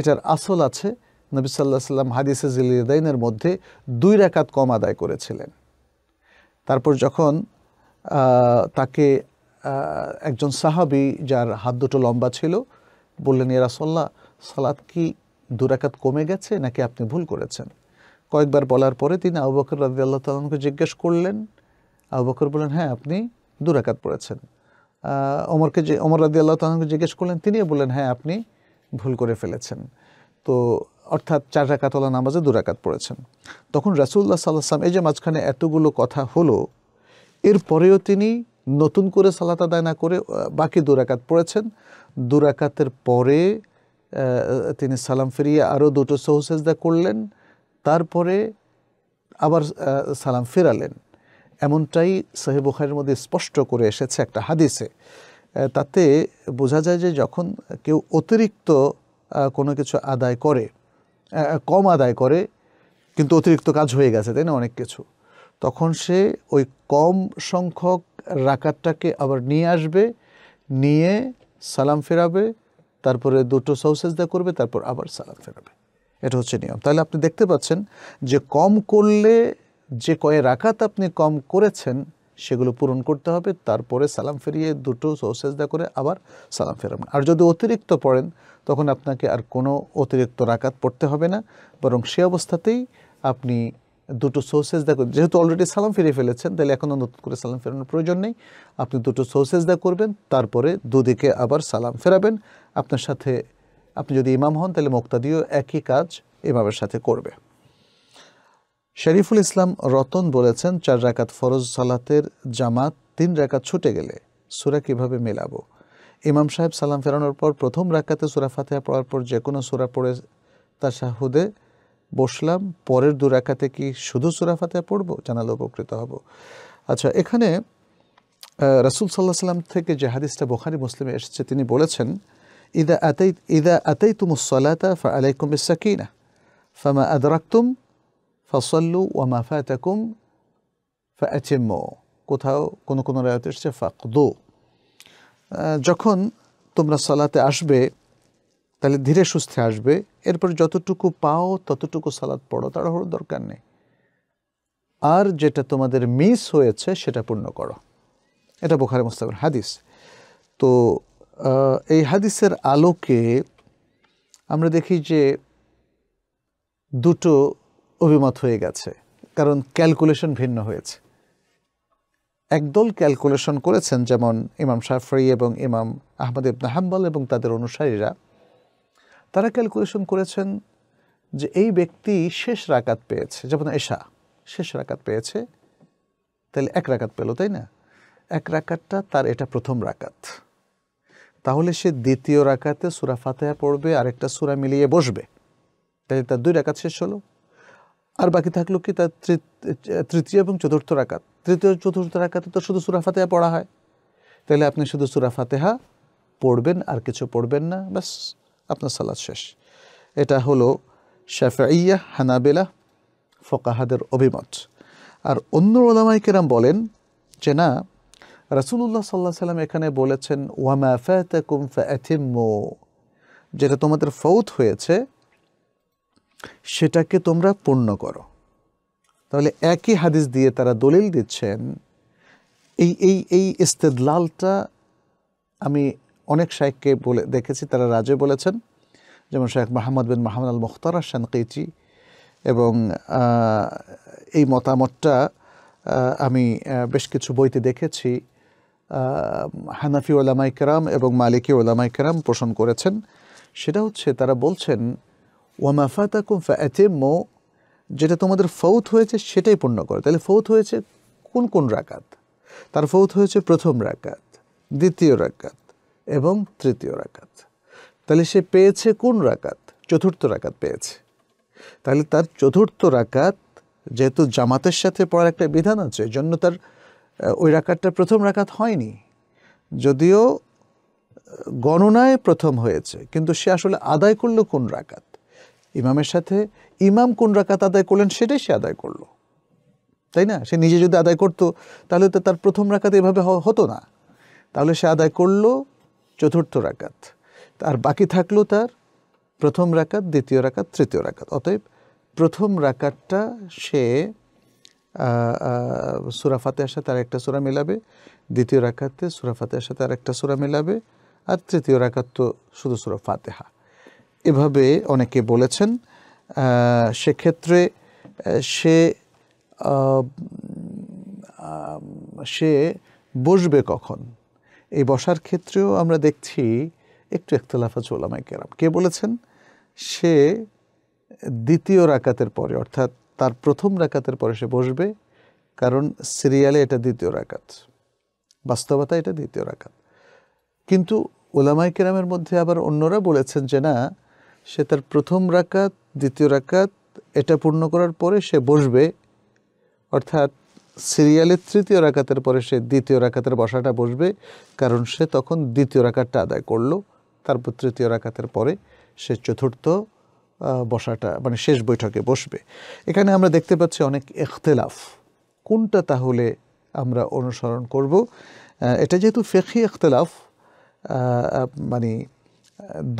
এটার আসল আছে নবী সাল্লাহ সাল্লাম হাদিসে জিলিদাইনের মধ্যে দুই রাকাত কম আদায় করেছিলেন তারপর যখন তাকে একজন সাহাবি যার হাত দুটো লম্বা ছিল বললেন ইয়ারাসল্লাহ সালাদ কি দু রাকাত কমে গেছে নাকি আপনি ভুল করেছেন কয়েকবার বলার পরে তিনি আবু বকর রাজি আল্লাহ তালকে জিজ্ঞেস করলেন আবু বকর বললেন হ্যাঁ আপনি দুরাকাত পড়েছেন অমরকে যে অমর রাদি আল্লাহ তাহাকে জিজ্ঞেস করলেন তিনিও বললেন হ্যাঁ আপনি ভুল করে ফেলেছেন তো অর্থাৎ চার রাকাতলা নামাজে দুরাকাত পড়েছেন তখন রাসুল্লাহ সাল্লাম এই যে মাঝখানে এতগুলো কথা হলো এরপরেও তিনি নতুন করে সালাত আদায় না করে বাকি দুরাকাত পড়েছেন দুরাকাতের পরে তিনি সালাম ফিরিয়ে আরও দুটো সহসেজদা করলেন তারপরে আবার সালাম ফেরালেন এমনটাই সহেবুখারের মধ্যে স্পষ্ট করে এসেছে একটা হাদিসে তাতে বোঝা যায় যে যখন কেউ অতিরিক্ত কোনো কিছু আদায় করে কম আদায় করে কিন্তু অতিরিক্ত কাজ হয়ে গেছে তাই না অনেক কিছু তখন সে ওই কম সংখ্যক রাকাতটাকে আবার নিয়ে আসবে নিয়ে সালাম ফেরাবে তারপরে দুটো সৌসেজদা করবে তারপর আবার সালাম ফেরাবে এটা হচ্ছে নিয়ম তাহলে আপনি দেখতে পাচ্ছেন যে কম করলে যে কয়ে রাকাত আপনি কম করেছেন সেগুলো পূরণ করতে হবে তারপরে সালাম ফেরিয়ে দুটো সৌসেজদা করে আবার সালাম ফেরাবেন আর যদি অতিরিক্ত পড়েন তখন আপনাকে আর কোনো অতিরিক্ত রাকাত পড়তে হবে না বরং সে অবস্থাতেই আপনি দুটো সৌসেজদা করবেন যেহেতু অলরেডি সালাম ফিরে ফেলেছেন তাহলে এখনও নতুন করে সালাম ফেরানোর প্রয়োজন নেই আপনি দুটো সৌসেজদা করবেন তারপরে দুদিকে আবার সালাম ফেরাবেন আপনার সাথে আপনি যদি ইমাম হন তাহলে মোক্তাদিও একই কাজ ইমামের সাথে করবে শরীফুল ইসলাম রতন বলেছেন চার রাকাত ফরজ সালাতের জামাত তিন রাকাত ছুটে গেলে সুরা কিভাবে মেলাবো ইমাম সাহেব সালাম ফেরানোর পর প্রথম রাকাতে সুরা ফাতেহা পড়ার পর যে কোনো সুরা পড়ে শাহুদে বসলাম পরের দু রাকাতে কি শুধু সুরা ফাতেহা পড়বো জানালে উপকৃত হব আচ্ছা এখানে রাসুল সাল্লাহ সাল্লাম থেকে যে হাদিসটা বোখারি মুসলিমে এসেছে তিনি বলেছেন ইদা আতাই ইদা আতাই তুমুসলাতা ফা আলাইকুম ইসাকিনা ফামা আদরাক্তুম ফাসল্লু ওয়ামা ফাতাকুম ফ্যাচেমো কোথাও কোনো কোনো রায়ত এসছে দো যখন তোমরা সালাতে আসবে তাহলে ধীরে সুস্থে আসবে এরপর যতটুকু পাও ততটুকু সালাদ পড়ো তাড়াহুড়োর দরকার নেই আর যেটা তোমাদের মিস হয়েছে সেটা পূর্ণ করো এটা বোখারে মোস্তাবের হাদিস তো এই হাদিসের আলোকে আমরা দেখি যে দুটো অভিমত হয়ে গেছে কারণ ক্যালকুলেশন ভিন্ন হয়েছে একদল ক্যালকুলেশন করেছেন যেমন ইমাম শাফরি এবং ইমাম আহমদ ইবনা হাম্বল এবং তাদের অনুসারীরা তারা ক্যালকুলেশন করেছেন যে এই ব্যক্তি শেষ রাকাত পেয়েছে যেমন এশা শেষ রাকাত পেয়েছে তাহলে এক রাকাত পেল তাই না এক রাকাতটা তার এটা প্রথম রাকাত তাহলে সে দ্বিতীয় রাকাতে সুরা ফাতেহা পড়বে আরেকটা সুরা মিলিয়ে বসবে তাহলে তার দুই রাকাত শেষ হলো আর বাকি থাকলো কি তার তৃতীয় এবং চতুর্থ রাকাত তৃতীয় চতুর্থ রাখাতে তো শুধু সুরাফাতেহা পড়া হয় তাহলে আপনি শুধু সুরাফাতেহা পড়বেন আর কিছু পড়বেন না ব্যাস আপনার সালাদ শেষ এটা হলো শাফাইয়া হানাবেলা ফকাহাদের অভিমত আর অন্য কেরাম বলেন যে না রাসুল্লাহ সাল্লাহ সাল্লাম এখানে বলেছেন ওয়ামা ফ্যাতিম যেটা তোমাদের ফৌত হয়েছে সেটাকে তোমরা পূর্ণ করো তাহলে একই হাদিস দিয়ে তারা দলিল দিচ্ছেন এই এই এই ইস্তেদলালটা আমি অনেক শাইখকে বলে দেখেছি তারা রাজে বলেছেন যেমন শেখ মাহমদ বিন মাহমুদ আল মুখতার আসান কেচি এবং এই মতামতটা আমি বেশ কিছু বইতে দেখেছি হানাফি ওলামাইকেরাম এবং মালিকি ওলামাইকেরাম পোষণ করেছেন সেটা হচ্ছে তারা বলছেন ওয়ামা ফাতাকুম ফাতেমো যেটা তোমাদের ফৌত হয়েছে সেটাই পূর্ণ করো তাহলে ফৌত হয়েছে কোন কোন রাকাত তার ফৌত হয়েছে প্রথম রাকাত দ্বিতীয় রাকাত এবং তৃতীয় রাকাত তাহলে সে পেয়েছে কোন রাকাত চতুর্থ রাকাত পেয়েছে তাহলে তার চতুর্থ রাকাত যেহেতু জামাতের সাথে পড়ার একটা বিধান আছে জন্য তার ওই রাকাতটা প্রথম রাকাত হয়নি যদিও গণনায় প্রথম হয়েছে কিন্তু সে আসলে আদায় করলো কোন রাকাত ইমামের সাথে ইমাম কোন রাকাত আদায় করলেন সেটাই সে আদায় করলো তাই না সে নিজে যদি আদায় করতো তাহলে তো তার প্রথম রাকাত এভাবে হতো না তাহলে সে আদায় করলো চতুর্থ রাকাত আর বাকি থাকলো তার প্রথম রাকাত দ্বিতীয় রাকাত তৃতীয় রাকাত অতএব প্রথম রাকাতটা সে সুরা ফাতেহার সাথে আর একটা সুরা মেলাবে দ্বিতীয় রাকাতে সুরাফাতে আসা সাথে একটা সুরা মেলাবে আর তৃতীয় রাকাত তো শুধু সুরা ফাতেহা এভাবে অনেকে বলেছেন সেক্ষেত্রে সে সে বসবে কখন এই বসার ক্ষেত্রেও আমরা দেখছি একটু একতলাফা আছে কেরাম কে বলেছেন সে দ্বিতীয় রাকাতের পরে অর্থাৎ তার প্রথম রাকাতের পরে সে বসবে কারণ সিরিয়ালে এটা দ্বিতীয় রাকাত বাস্তবতা এটা দ্বিতীয় রাকাত কিন্তু ওলামাই কেরামের মধ্যে আবার অন্যরা বলেছেন যে না সে তার প্রথম রাকাত দ্বিতীয় রাকাত এটা পূর্ণ করার পরে সে বসবে অর্থাৎ সিরিয়ালের তৃতীয় রাকাতের পরে সে দ্বিতীয় রাকাতের বসাটা বসবে কারণ সে তখন দ্বিতীয় রাকাতটা আদায় করলো তারপর তৃতীয় রাকাতের পরে সে চতুর্থ বসাটা মানে শেষ বৈঠকে বসবে এখানে আমরা দেখতে পাচ্ছি অনেক এখতেলাফ কোনটা তাহলে আমরা অনুসরণ করব এটা যেহেতু ফেকি এখতেলাফ মানে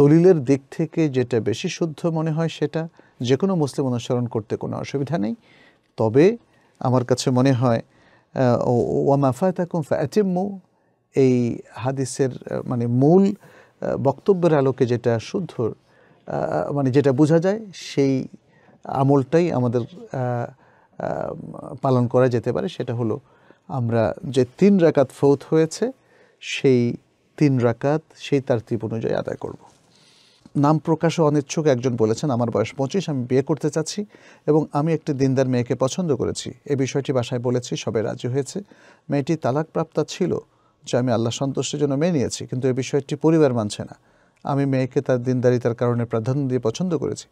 দলিলের দিক থেকে যেটা বেশি শুদ্ধ মনে হয় সেটা যে কোনো মুসলিম অনুসরণ করতে কোনো অসুবিধা নেই তবে আমার কাছে মনে হয় ওয়ামাফা তাকুম ফ্যাচিম্মু এই হাদিসের মানে মূল বক্তব্যের আলোকে যেটা শুদ্ধ মানে যেটা বোঝা যায় সেই আমলটাই আমাদের পালন করা যেতে পারে সেটা হলো আমরা যে তিন রাকাত ফৌত হয়েছে সেই তিন রাকাত সেই ত্রিপ অনুযায়ী আদায় করব। নাম প্রকাশে অনিচ্ছুক একজন বলেছেন আমার বয়স পঁচিশ আমি বিয়ে করতে চাচ্ছি এবং আমি একটি দিনদার মেয়েকে পছন্দ করেছি এ বিষয়টি বাসায় বলেছি সবাই রাজি হয়েছে মেয়েটি তালাকপ্রাপ্তা ছিল যে আমি আল্লাহ সন্তুষ্টের জন্য মেয়ে নিয়েছি কিন্তু এ বিষয়টি পরিবার মানছে না আমি মেয়েকে তার দিনদারিতার কারণে প্রাধান্য দিয়ে পছন্দ করেছি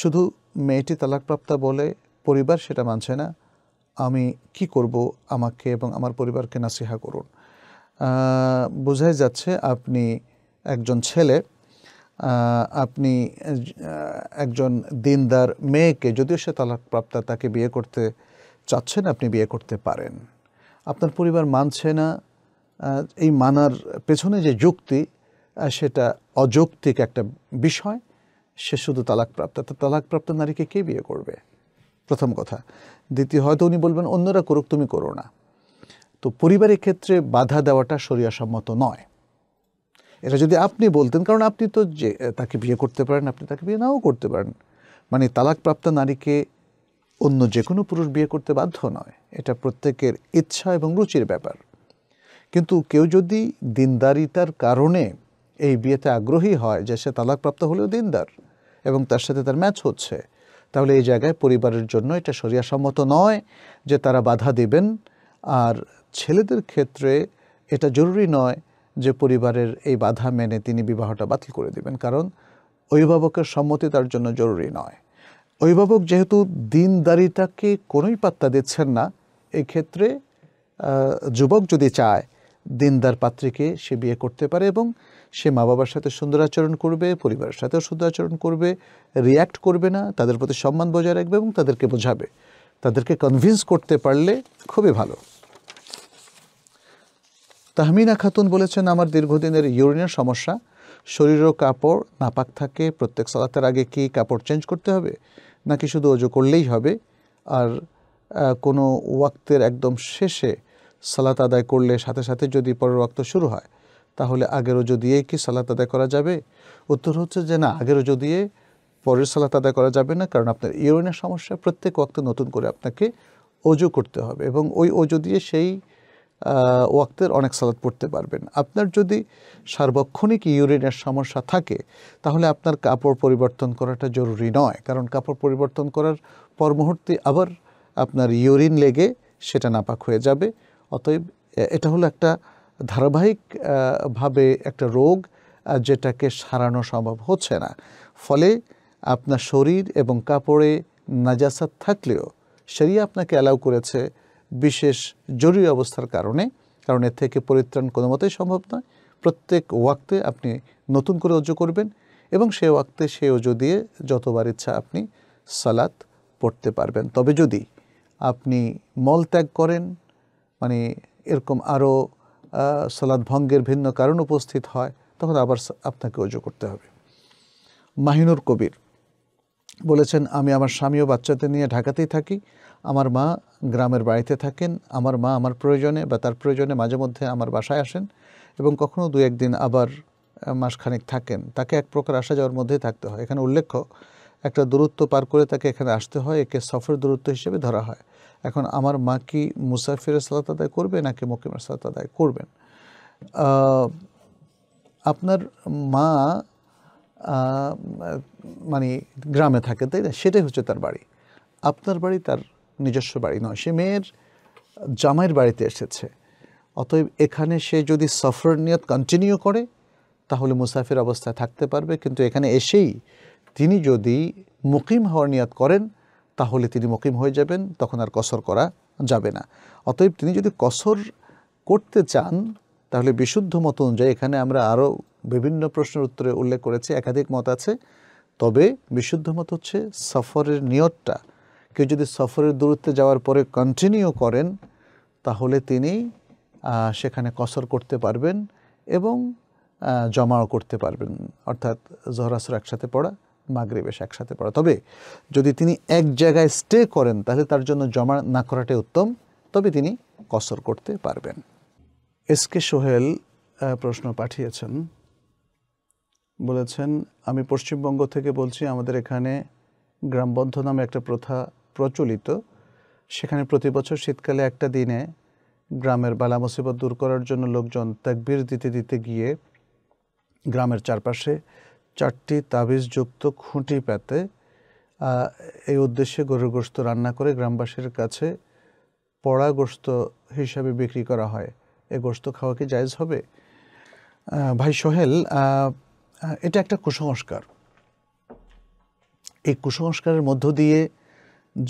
শুধু মেয়েটি তালাকপ্রাপ্তা বলে পরিবার সেটা মানছে না আমি কি করব আমাকে এবং আমার পরিবারকে নাসিহা করুন বোঝাই যাচ্ছে আপনি একজন ছেলে আপনি একজন দিনদার মেয়েকে যদিও সে তালাকপ্রাপ্তা তাকে বিয়ে করতে চাচ্ছেন আপনি বিয়ে করতে পারেন আপনার পরিবার মানছে না এই মানার পেছনে যে যুক্তি সেটা অযৌক্তিক একটা বিষয় সে শুধু তালাকপ্রাপ্ত তা তালাকপ্রাপ্ত নারীকে কে বিয়ে করবে প্রথম কথা দ্বিতীয় হয়তো উনি বলবেন অন্যরা করুক তুমি করো না তো পরিবারের ক্ষেত্রে বাধা দেওয়াটা সম্মত নয় এটা যদি আপনি বলতেন কারণ আপনি তো যে তাকে বিয়ে করতে পারেন আপনি তাকে বিয়ে নাও করতে পারেন মানে তালাকপ্রাপ্ত নারীকে অন্য যে কোনো পুরুষ বিয়ে করতে বাধ্য নয় এটা প্রত্যেকের ইচ্ছা এবং রুচির ব্যাপার কিন্তু কেউ যদি দিনদারিতার কারণে এই বিয়েতে আগ্রহী হয় যে সে তালাকপ্রাপ্ত হলেও দিনদার এবং তার সাথে তার ম্যাচ হচ্ছে তাহলে এই জায়গায় পরিবারের জন্য এটা সরিয়াসম্মত নয় যে তারা বাধা দেবেন আর ছেলেদের ক্ষেত্রে এটা জরুরি নয় যে পরিবারের এই বাধা মেনে তিনি বিবাহটা বাতিল করে দেবেন কারণ অভিভাবকের সম্মতি তার জন্য জরুরি নয় অভিভাবক যেহেতু দিনদারিতাকে কোনোই পাত্তা দিচ্ছেন না এক্ষেত্রে যুবক যদি চায় দিনদার পাত্রীকে সে বিয়ে করতে পারে এবং সে মা বাবার সাথে সুন্দর আচরণ করবে পরিবারের সাথেও সুন্দর আচরণ করবে রিয়্যাক্ট করবে না তাদের প্রতি সম্মান বজায় রাখবে এবং তাদেরকে বোঝাবে তাদেরকে কনভিন্স করতে পারলে খুবই ভালো তাহমিনা খাতুন বলেছেন আমার দীর্ঘদিনের ইউরিনের সমস্যা শরীরও কাপড় নাপাক থাকে প্রত্যেক সালাতের আগে কি কাপড় চেঞ্জ করতে হবে নাকি শুধু অজু করলেই হবে আর কোনো ওয়াক্তের একদম শেষে সালাত আদায় করলে সাথে সাথে যদি পরের ওয়াক্ত শুরু হয় তাহলে আগের অজু দিয়েই কি সালাত আদায় করা যাবে উত্তর হচ্ছে যে না আগের অজু দিয়ে পরের সালাত আদায় করা যাবে না কারণ আপনার ইউরিনের সমস্যা প্রত্যেক ওয়াক্তে নতুন করে আপনাকে অজু করতে হবে এবং ওই অজু দিয়ে সেই ওয়াক্তের অনেক সালাদ পড়তে পারবেন আপনার যদি সার্বক্ষণিক ইউরিনের সমস্যা থাকে তাহলে আপনার কাপড় পরিবর্তন করাটা জরুরি নয় কারণ কাপড় পরিবর্তন করার পর মুহূর্তে আবার আপনার ইউরিন লেগে সেটা নাপাক হয়ে যাবে অতএব এটা হলো একটা ধারাবাহিকভাবে একটা রোগ যেটাকে সারানো সম্ভব হচ্ছে না ফলে আপনার শরীর এবং কাপড়ে নাজাসাত থাকলেও সেই আপনাকে অ্যালাউ করেছে বিশেষ জরুরি অবস্থার কারণে কারণ এর থেকে পরিত্রাণ কোনো মতেই সম্ভব নয় প্রত্যেক ওয়াক্তে আপনি নতুন করে অজু করবেন এবং সে ওয়াক্তে সে অজু দিয়ে যতবার ইচ্ছা আপনি সালাত পড়তে পারবেন তবে যদি আপনি মল ত্যাগ করেন মানে এরকম আরও সালাদ ভঙ্গের ভিন্ন কারণ উপস্থিত হয় তখন আবার আপনাকে অজু করতে হবে মাহিনুর কবির বলেছেন আমি আমার স্বামী ও বাচ্চাদের নিয়ে ঢাকাতেই থাকি আমার মা গ্রামের বাড়িতে থাকেন আমার মা আমার প্রয়োজনে বা তার প্রয়োজনে মাঝে মধ্যে আমার বাসায় আসেন এবং কখনও দু একদিন আবার মাসখানেক থাকেন তাকে এক প্রকার আসা যাওয়ার মধ্যেই থাকতে হয় এখানে উল্লেখ্য একটা দূরত্ব পার করে তাকে এখানে আসতে হয় একে সফর দূরত্ব হিসেবে ধরা হয় এখন আমার মা কি মুসাফির সালাত আদায় করবে নাকি মকিমের সালাত আদায় করবেন আপনার মা মানে গ্রামে থাকে তাই না সেটাই হচ্ছে তার বাড়ি আপনার বাড়ি তার নিজস্ব বাড়ি নয় সে মেয়ের জামাইয়ের বাড়িতে এসেছে অতএব এখানে সে যদি সফর নিয়ত কন্টিনিউ করে তাহলে মুসাফির অবস্থায় থাকতে পারবে কিন্তু এখানে এসেই তিনি যদি মুকিম হওয়ার নিয়াত করেন তাহলে তিনি মুকিম হয়ে যাবেন তখন আর কসর করা যাবে না অতএব তিনি যদি কসর করতে চান তাহলে বিশুদ্ধ মত অনুযায়ী এখানে আমরা আরও বিভিন্ন প্রশ্নের উত্তরে উল্লেখ করেছি একাধিক মত আছে তবে বিশুদ্ধ মত হচ্ছে সফরের নিয়তটা কেউ যদি সফরের দূরত্বে যাওয়ার পরে কন্টিনিউ করেন তাহলে তিনি সেখানে কসর করতে পারবেন এবং জমাও করতে পারবেন অর্থাৎ জহরাসর একসাথে পড়া মাগরে বেশ একসাথে পড়া তবে যদি তিনি এক জায়গায় স্টে করেন তাহলে তার জন্য জমা না করাটাই উত্তম তবে তিনি কসর করতে পারবেন এস কে সোহেল প্রশ্ন পাঠিয়েছেন বলেছেন আমি পশ্চিমবঙ্গ থেকে বলছি আমাদের এখানে গ্রামবন্ধ নামে একটা প্রথা প্রচলিত সেখানে প্রতি বছর শীতকালে একটা দিনে গ্রামের বালা মুসিবত দূর করার জন্য লোকজন তাকবির দিতে দিতে গিয়ে গ্রামের চারপাশে চারটি তাবিজযুক্ত খুঁটি পেতে এই উদ্দেশ্যে গরুর গোস্ত রান্না করে গ্রামবাসীর কাছে পড়া গোস্ত হিসাবে বিক্রি করা হয় এ গোস্ত খাওয়া কি জায়জ হবে ভাই সোহেল এটা একটা কুসংস্কার এই কুসংস্কারের মধ্য দিয়ে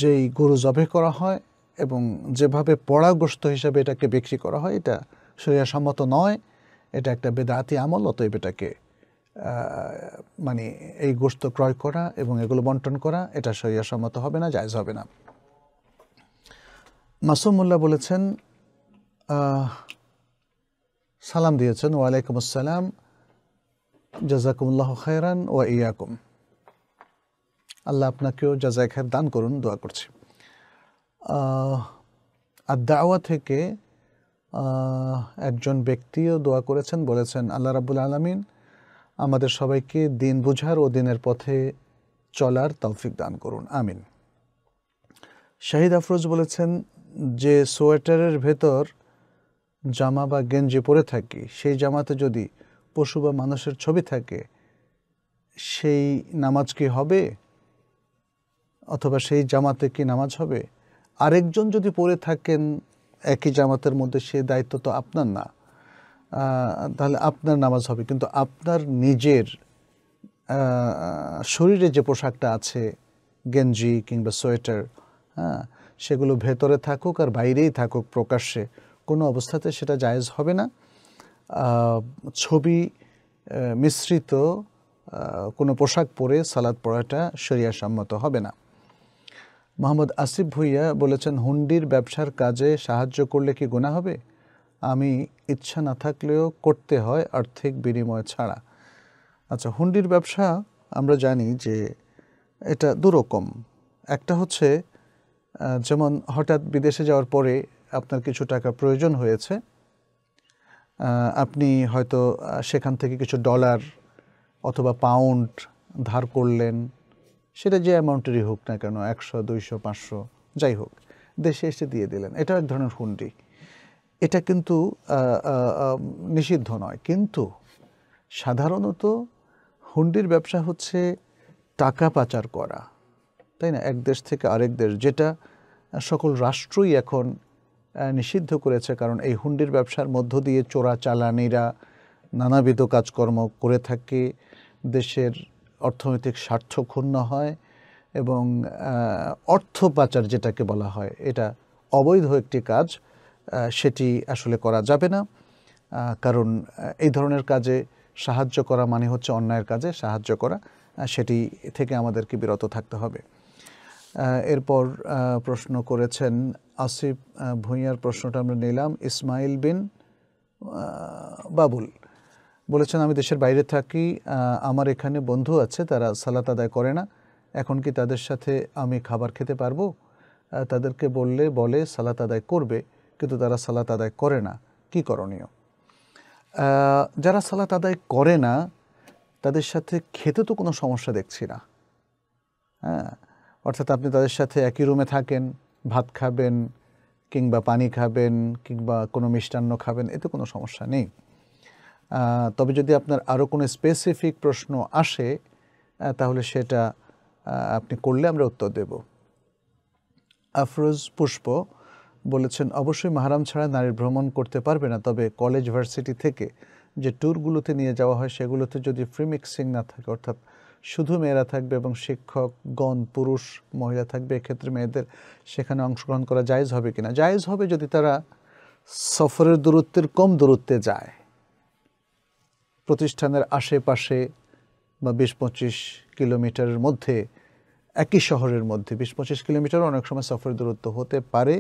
যেই গরু জবে করা হয় এবং যেভাবে পড়া গোস্ত হিসাবে এটাকে বিক্রি করা হয় এটা সম্মত নয় এটা একটা বেদাতি আমল অতএব এটাকে মানে এই গোস্ত ক্রয় করা এবং এগুলো বন্টন করা এটা সম্মত হবে না জায়জ হবে না মাসুমুল্লাহ বলেছেন সালাম দিয়েছেন ওয়ালাইকুম আসসালাম জাজাকুমুল্লাহ খায়রান ওয়া ইয়াকুম আল্লাহ আপনাকেও জাজায় খায়ের দান করুন দোয়া করছি আর দাওয়া থেকে একজন ব্যক্তিও দোয়া করেছেন বলেছেন আল্লাহ রাবুল আলমিন আমাদের সবাইকে দিন বুঝার ও দিনের পথে চলার তৌফিক দান করুন আমিন শাহিদ আফরোজ বলেছেন যে সোয়েটারের ভেতর জামা বা গেঞ্জি পরে থাকি সেই জামাতে যদি পশু বা মানুষের ছবি থাকে সেই নামাজ কি হবে অথবা সেই জামাতে কি নামাজ হবে আরেকজন যদি পরে থাকেন একই জামাতের মধ্যে সে দায়িত্ব তো আপনার না তাহলে আপনার নামাজ হবে কিন্তু আপনার নিজের শরীরে যে পোশাকটা আছে গেঞ্জি কিংবা সোয়েটার হ্যাঁ সেগুলো ভেতরে থাকুক আর বাইরেই থাকুক প্রকাশ্যে কোনো অবস্থাতে সেটা জায়েজ হবে না ছবি মিশ্রিত কোনো পোশাক পরে সালাদ পড়াটা সম্মত হবে না মোহাম্মদ আসিফ ভুইয়া বলেছেন হুন্ডির ব্যবসার কাজে সাহায্য করলে কি গোনা হবে আমি ইচ্ছা না থাকলেও করতে হয় আর্থিক বিনিময় ছাড়া আচ্ছা হুন্ডির ব্যবসা আমরা জানি যে এটা দুরকম একটা হচ্ছে যেমন হঠাৎ বিদেশে যাওয়ার পরে আপনার কিছু টাকা প্রয়োজন হয়েছে আপনি হয়তো সেখান থেকে কিছু ডলার অথবা পাউন্ড ধার করলেন সেটা যে অ্যামাউন্টেরই হোক না কেন একশো দুইশো পাঁচশো যাই হোক দেশে এসে দিয়ে দিলেন এটা এক ধরনের হুন্ডি এটা কিন্তু নিষিদ্ধ নয় কিন্তু সাধারণত হুন্ডির ব্যবসা হচ্ছে টাকা পাচার করা তাই না এক দেশ থেকে আরেক দেশ যেটা সকল রাষ্ট্রই এখন নিষিদ্ধ করেছে কারণ এই হুন্ডির ব্যবসার মধ্য দিয়ে চোরা চালানিরা নানাবিধ কাজকর্ম করে থাকে দেশের অর্থনৈতিক স্বার্থ ক্ষুণ্ণ হয় এবং অর্থ পাচার যেটাকে বলা হয় এটা অবৈধ একটি কাজ সেটি আসলে করা যাবে না কারণ এই ধরনের কাজে সাহায্য করা মানে হচ্ছে অন্যায়ের কাজে সাহায্য করা সেটি থেকে আমাদেরকে বিরত থাকতে হবে এরপর প্রশ্ন করেছেন আসিফ ভুঁইয়ার প্রশ্নটা আমরা নিলাম ইসমাইল বিন বাবুল বলেছেন আমি দেশের বাইরে থাকি আমার এখানে বন্ধু আছে তারা সালাত আদায় করে না এখন কি তাদের সাথে আমি খাবার খেতে পারবো তাদেরকে বললে বলে সালাত আদায় করবে কিন্তু তারা সালাত আদায় করে না কি করণীয় যারা সালাত আদায় করে না তাদের সাথে খেতে তো কোনো সমস্যা দেখছি না হ্যাঁ অর্থাৎ আপনি তাদের সাথে একই রুমে থাকেন ভাত খাবেন কিংবা পানি খাবেন কিংবা কোনো মিষ্টান্ন খাবেন এতে কোনো সমস্যা নেই তবে যদি আপনার আরও কোনো স্পেসিফিক প্রশ্ন আসে তাহলে সেটা আপনি করলে আমরা উত্তর দেব আফরোজ পুষ্প বলেছেন অবশ্যই মাহারাম ছাড়া নারীর ভ্রমণ করতে পারবে না তবে কলেজ ভার্সিটি থেকে যে ট্যুরগুলোতে নিয়ে যাওয়া হয় সেগুলোতে যদি ফ্রি মিক্সিং না থাকে অর্থাৎ শুধু মেয়েরা থাকবে এবং শিক্ষক গণ পুরুষ মহিলা থাকবে এক্ষেত্রে মেয়েদের সেখানে অংশগ্রহণ করা জায়জ হবে কিনা জায়জ হবে যদি তারা সফরের দূরত্বের কম দূরত্বে যায় প্রতিষ্ঠানের আশেপাশে বা বিশ পঁচিশ কিলোমিটারের মধ্যে একই শহরের মধ্যে বিশ পঁচিশ কিলোমিটার অনেক সময় সফরের দূরত্ব হতে পারে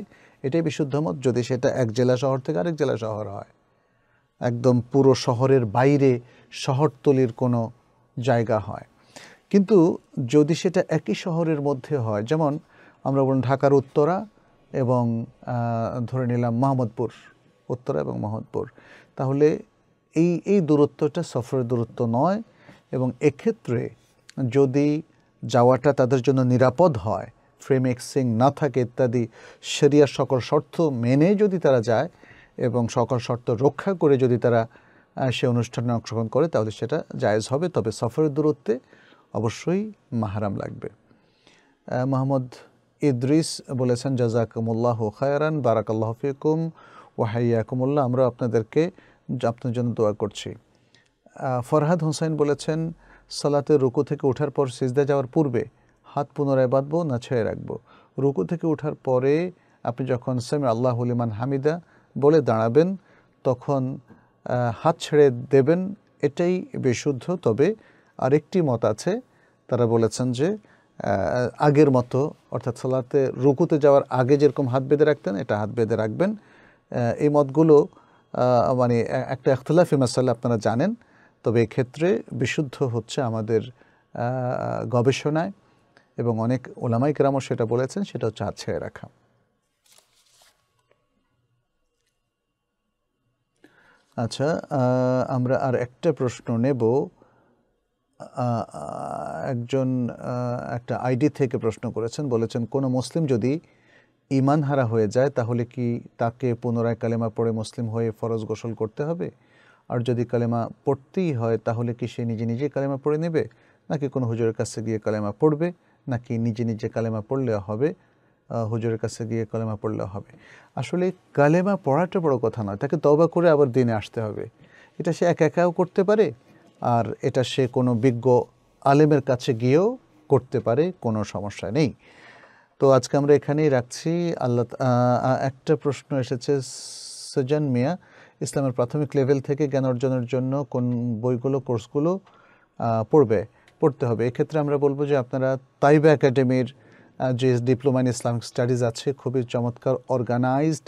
এটাই বিশুদ্ধ মত যদি সেটা এক জেলা শহর থেকে আরেক জেলা শহর হয় একদম পুরো শহরের বাইরে শহরতলির কোনো জায়গা হয় কিন্তু যদি সেটা একই শহরের মধ্যে হয় যেমন আমরা বলুন ঢাকার উত্তরা এবং ধরে নিলাম মাহমদপুর উত্তরা এবং মাহমদপুর তাহলে এই এই দূরত্বটা সফরের দূরত্ব নয় এবং এক্ষেত্রে যদি যাওয়াটা তাদের জন্য নিরাপদ হয় ফ্রেম এক্সিং না থাকে ইত্যাদি সেরিয়ার সকল শর্ত মেনে যদি তারা যায় এবং সকল শর্ত রক্ষা করে যদি তারা সে অনুষ্ঠানে অংশগ্রহণ করে তাহলে সেটা জায়েজ হবে তবে সফরের দূরত্বে অবশ্যই মাহারাম লাগবে মোহাম্মদ ইদ্রিস বলেছেন জাজাকুমুল্লাহ খায়রান বারাকাল্লাহ ফিকুম ওয়াহাইয়াকুমুল্লাহ আমরা আপনাদেরকে আপনার জন্য দোয়া করছি ফরহাদ হুসাইন বলেছেন সালাতে রুকু থেকে ওঠার পর সিজদা যাওয়ার পূর্বে হাত পুনরায় বাঁধবো না ছেড়ে রাখবো রুকু থেকে ওঠার পরে আপনি যখন সেমি আল্লাহ উলিমান হামিদা বলে দাঁড়াবেন তখন হাত ছেড়ে দেবেন এটাই বিশুদ্ধ তবে আরেকটি মত আছে তারা বলেছেন যে আগের মতো অর্থাৎ সালাতে রুকুতে যাওয়ার আগে যেরকম হাত বেঁধে রাখতেন এটা হাত বেঁধে রাখবেন এই মতগুলো মানে একটা একতলাফি মাসাল্লা আপনারা জানেন তবে ক্ষেত্রে বিশুদ্ধ হচ্ছে আমাদের গবেষণায় এবং অনেক ওলামাই কেরামও সেটা বলেছেন সেটা হচ্ছে হাত ছেড়ে রাখা আচ্ছা আমরা আর একটা প্রশ্ন নেব একজন একটা আইডি থেকে প্রশ্ন করেছেন বলেছেন কোনো মুসলিম যদি ইমান হারা হয়ে যায় তাহলে কি তাকে পুনরায় কালেমা পড়ে মুসলিম হয়ে ফরজ গোসল করতে হবে আর যদি কালেমা পড়তেই হয় তাহলে কি সে নিজে নিজে কালেমা পড়ে নেবে নাকি কোনো হুজুরের কাছে গিয়ে কালেমা পড়বে নাকি নিজে নিজে কালেমা পড়লে হবে হুজুরের কাছে গিয়ে কালেমা পড়লে হবে আসলে কালেমা পড়াটা বড় কথা নয় তাকে দবা করে আবার দিনে আসতে হবে এটা সে একা একাও করতে পারে আর এটা সে কোনো বিজ্ঞ আলেমের কাছে গিয়েও করতে পারে কোনো সমস্যা নেই তো আজকে আমরা এখানেই রাখছি আল্লাহ একটা প্রশ্ন এসেছে সুজান মিয়া ইসলামের প্রাথমিক লেভেল থেকে জ্ঞান অর্জনের জন্য কোন বইগুলো কোর্সগুলো পড়বে পড়তে হবে এক্ষেত্রে আমরা বলবো যে আপনারা তাইবা একাডেমির যে ডিপ্লোমা ইন ইসলামিক স্টাডিজ আছে খুবই চমৎকার অর্গানাইজড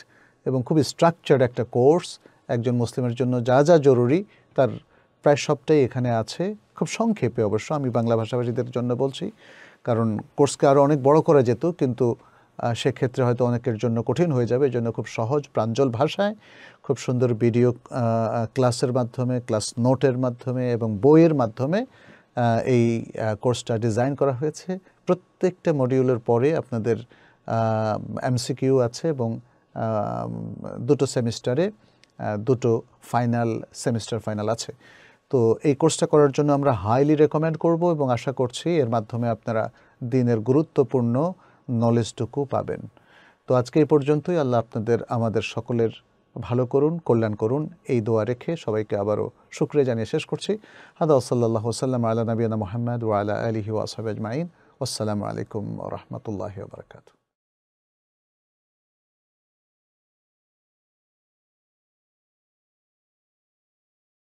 এবং খুবই স্ট্রাকচার্ড একটা কোর্স একজন মুসলিমের জন্য যা যা জরুরি তার প্রায় সবটাই এখানে আছে খুব সংক্ষেপে অবশ্য আমি বাংলা ভাষাভাষীদের জন্য বলছি কারণ কোর্সকে আরও অনেক বড় করা যেত কিন্তু সেক্ষেত্রে হয়তো অনেকের জন্য কঠিন হয়ে যাবে এর জন্য খুব সহজ প্রাঞ্জল ভাষায় খুব সুন্দর ভিডিও ক্লাসের মাধ্যমে ক্লাস নোটের মাধ্যমে এবং বইয়ের মাধ্যমে এই কোর্সটা ডিজাইন করা হয়েছে প্রত্যেকটা মডিউলের পরে আপনাদের এমসিকিউ আছে এবং দুটো সেমিস্টারে দুটো ফাইনাল সেমিস্টার ফাইনাল আছে তো এই কোর্সটা করার জন্য আমরা হাইলি রেকমেন্ড করব এবং আশা করছি এর মাধ্যমে আপনারা দিনের গুরুত্বপূর্ণ নলেজটুকু পাবেন তো আজকে এই পর্যন্তই আল্লাহ আপনাদের আমাদের সকলের ভালো করুন কল্যাণ করুন এই দোয়া রেখে সবাইকে আবারও শুক্রিয়া জানিয়ে শেষ করছি হাদা ওসাল্লাহ সাল্লাম আল্লাহ নবীনা মোহাম্মদ ওয়ালা আলহি ওয়াসবাজমাইন আসসালামু আলাইকুম রহমতুল্লাহ বারকাতু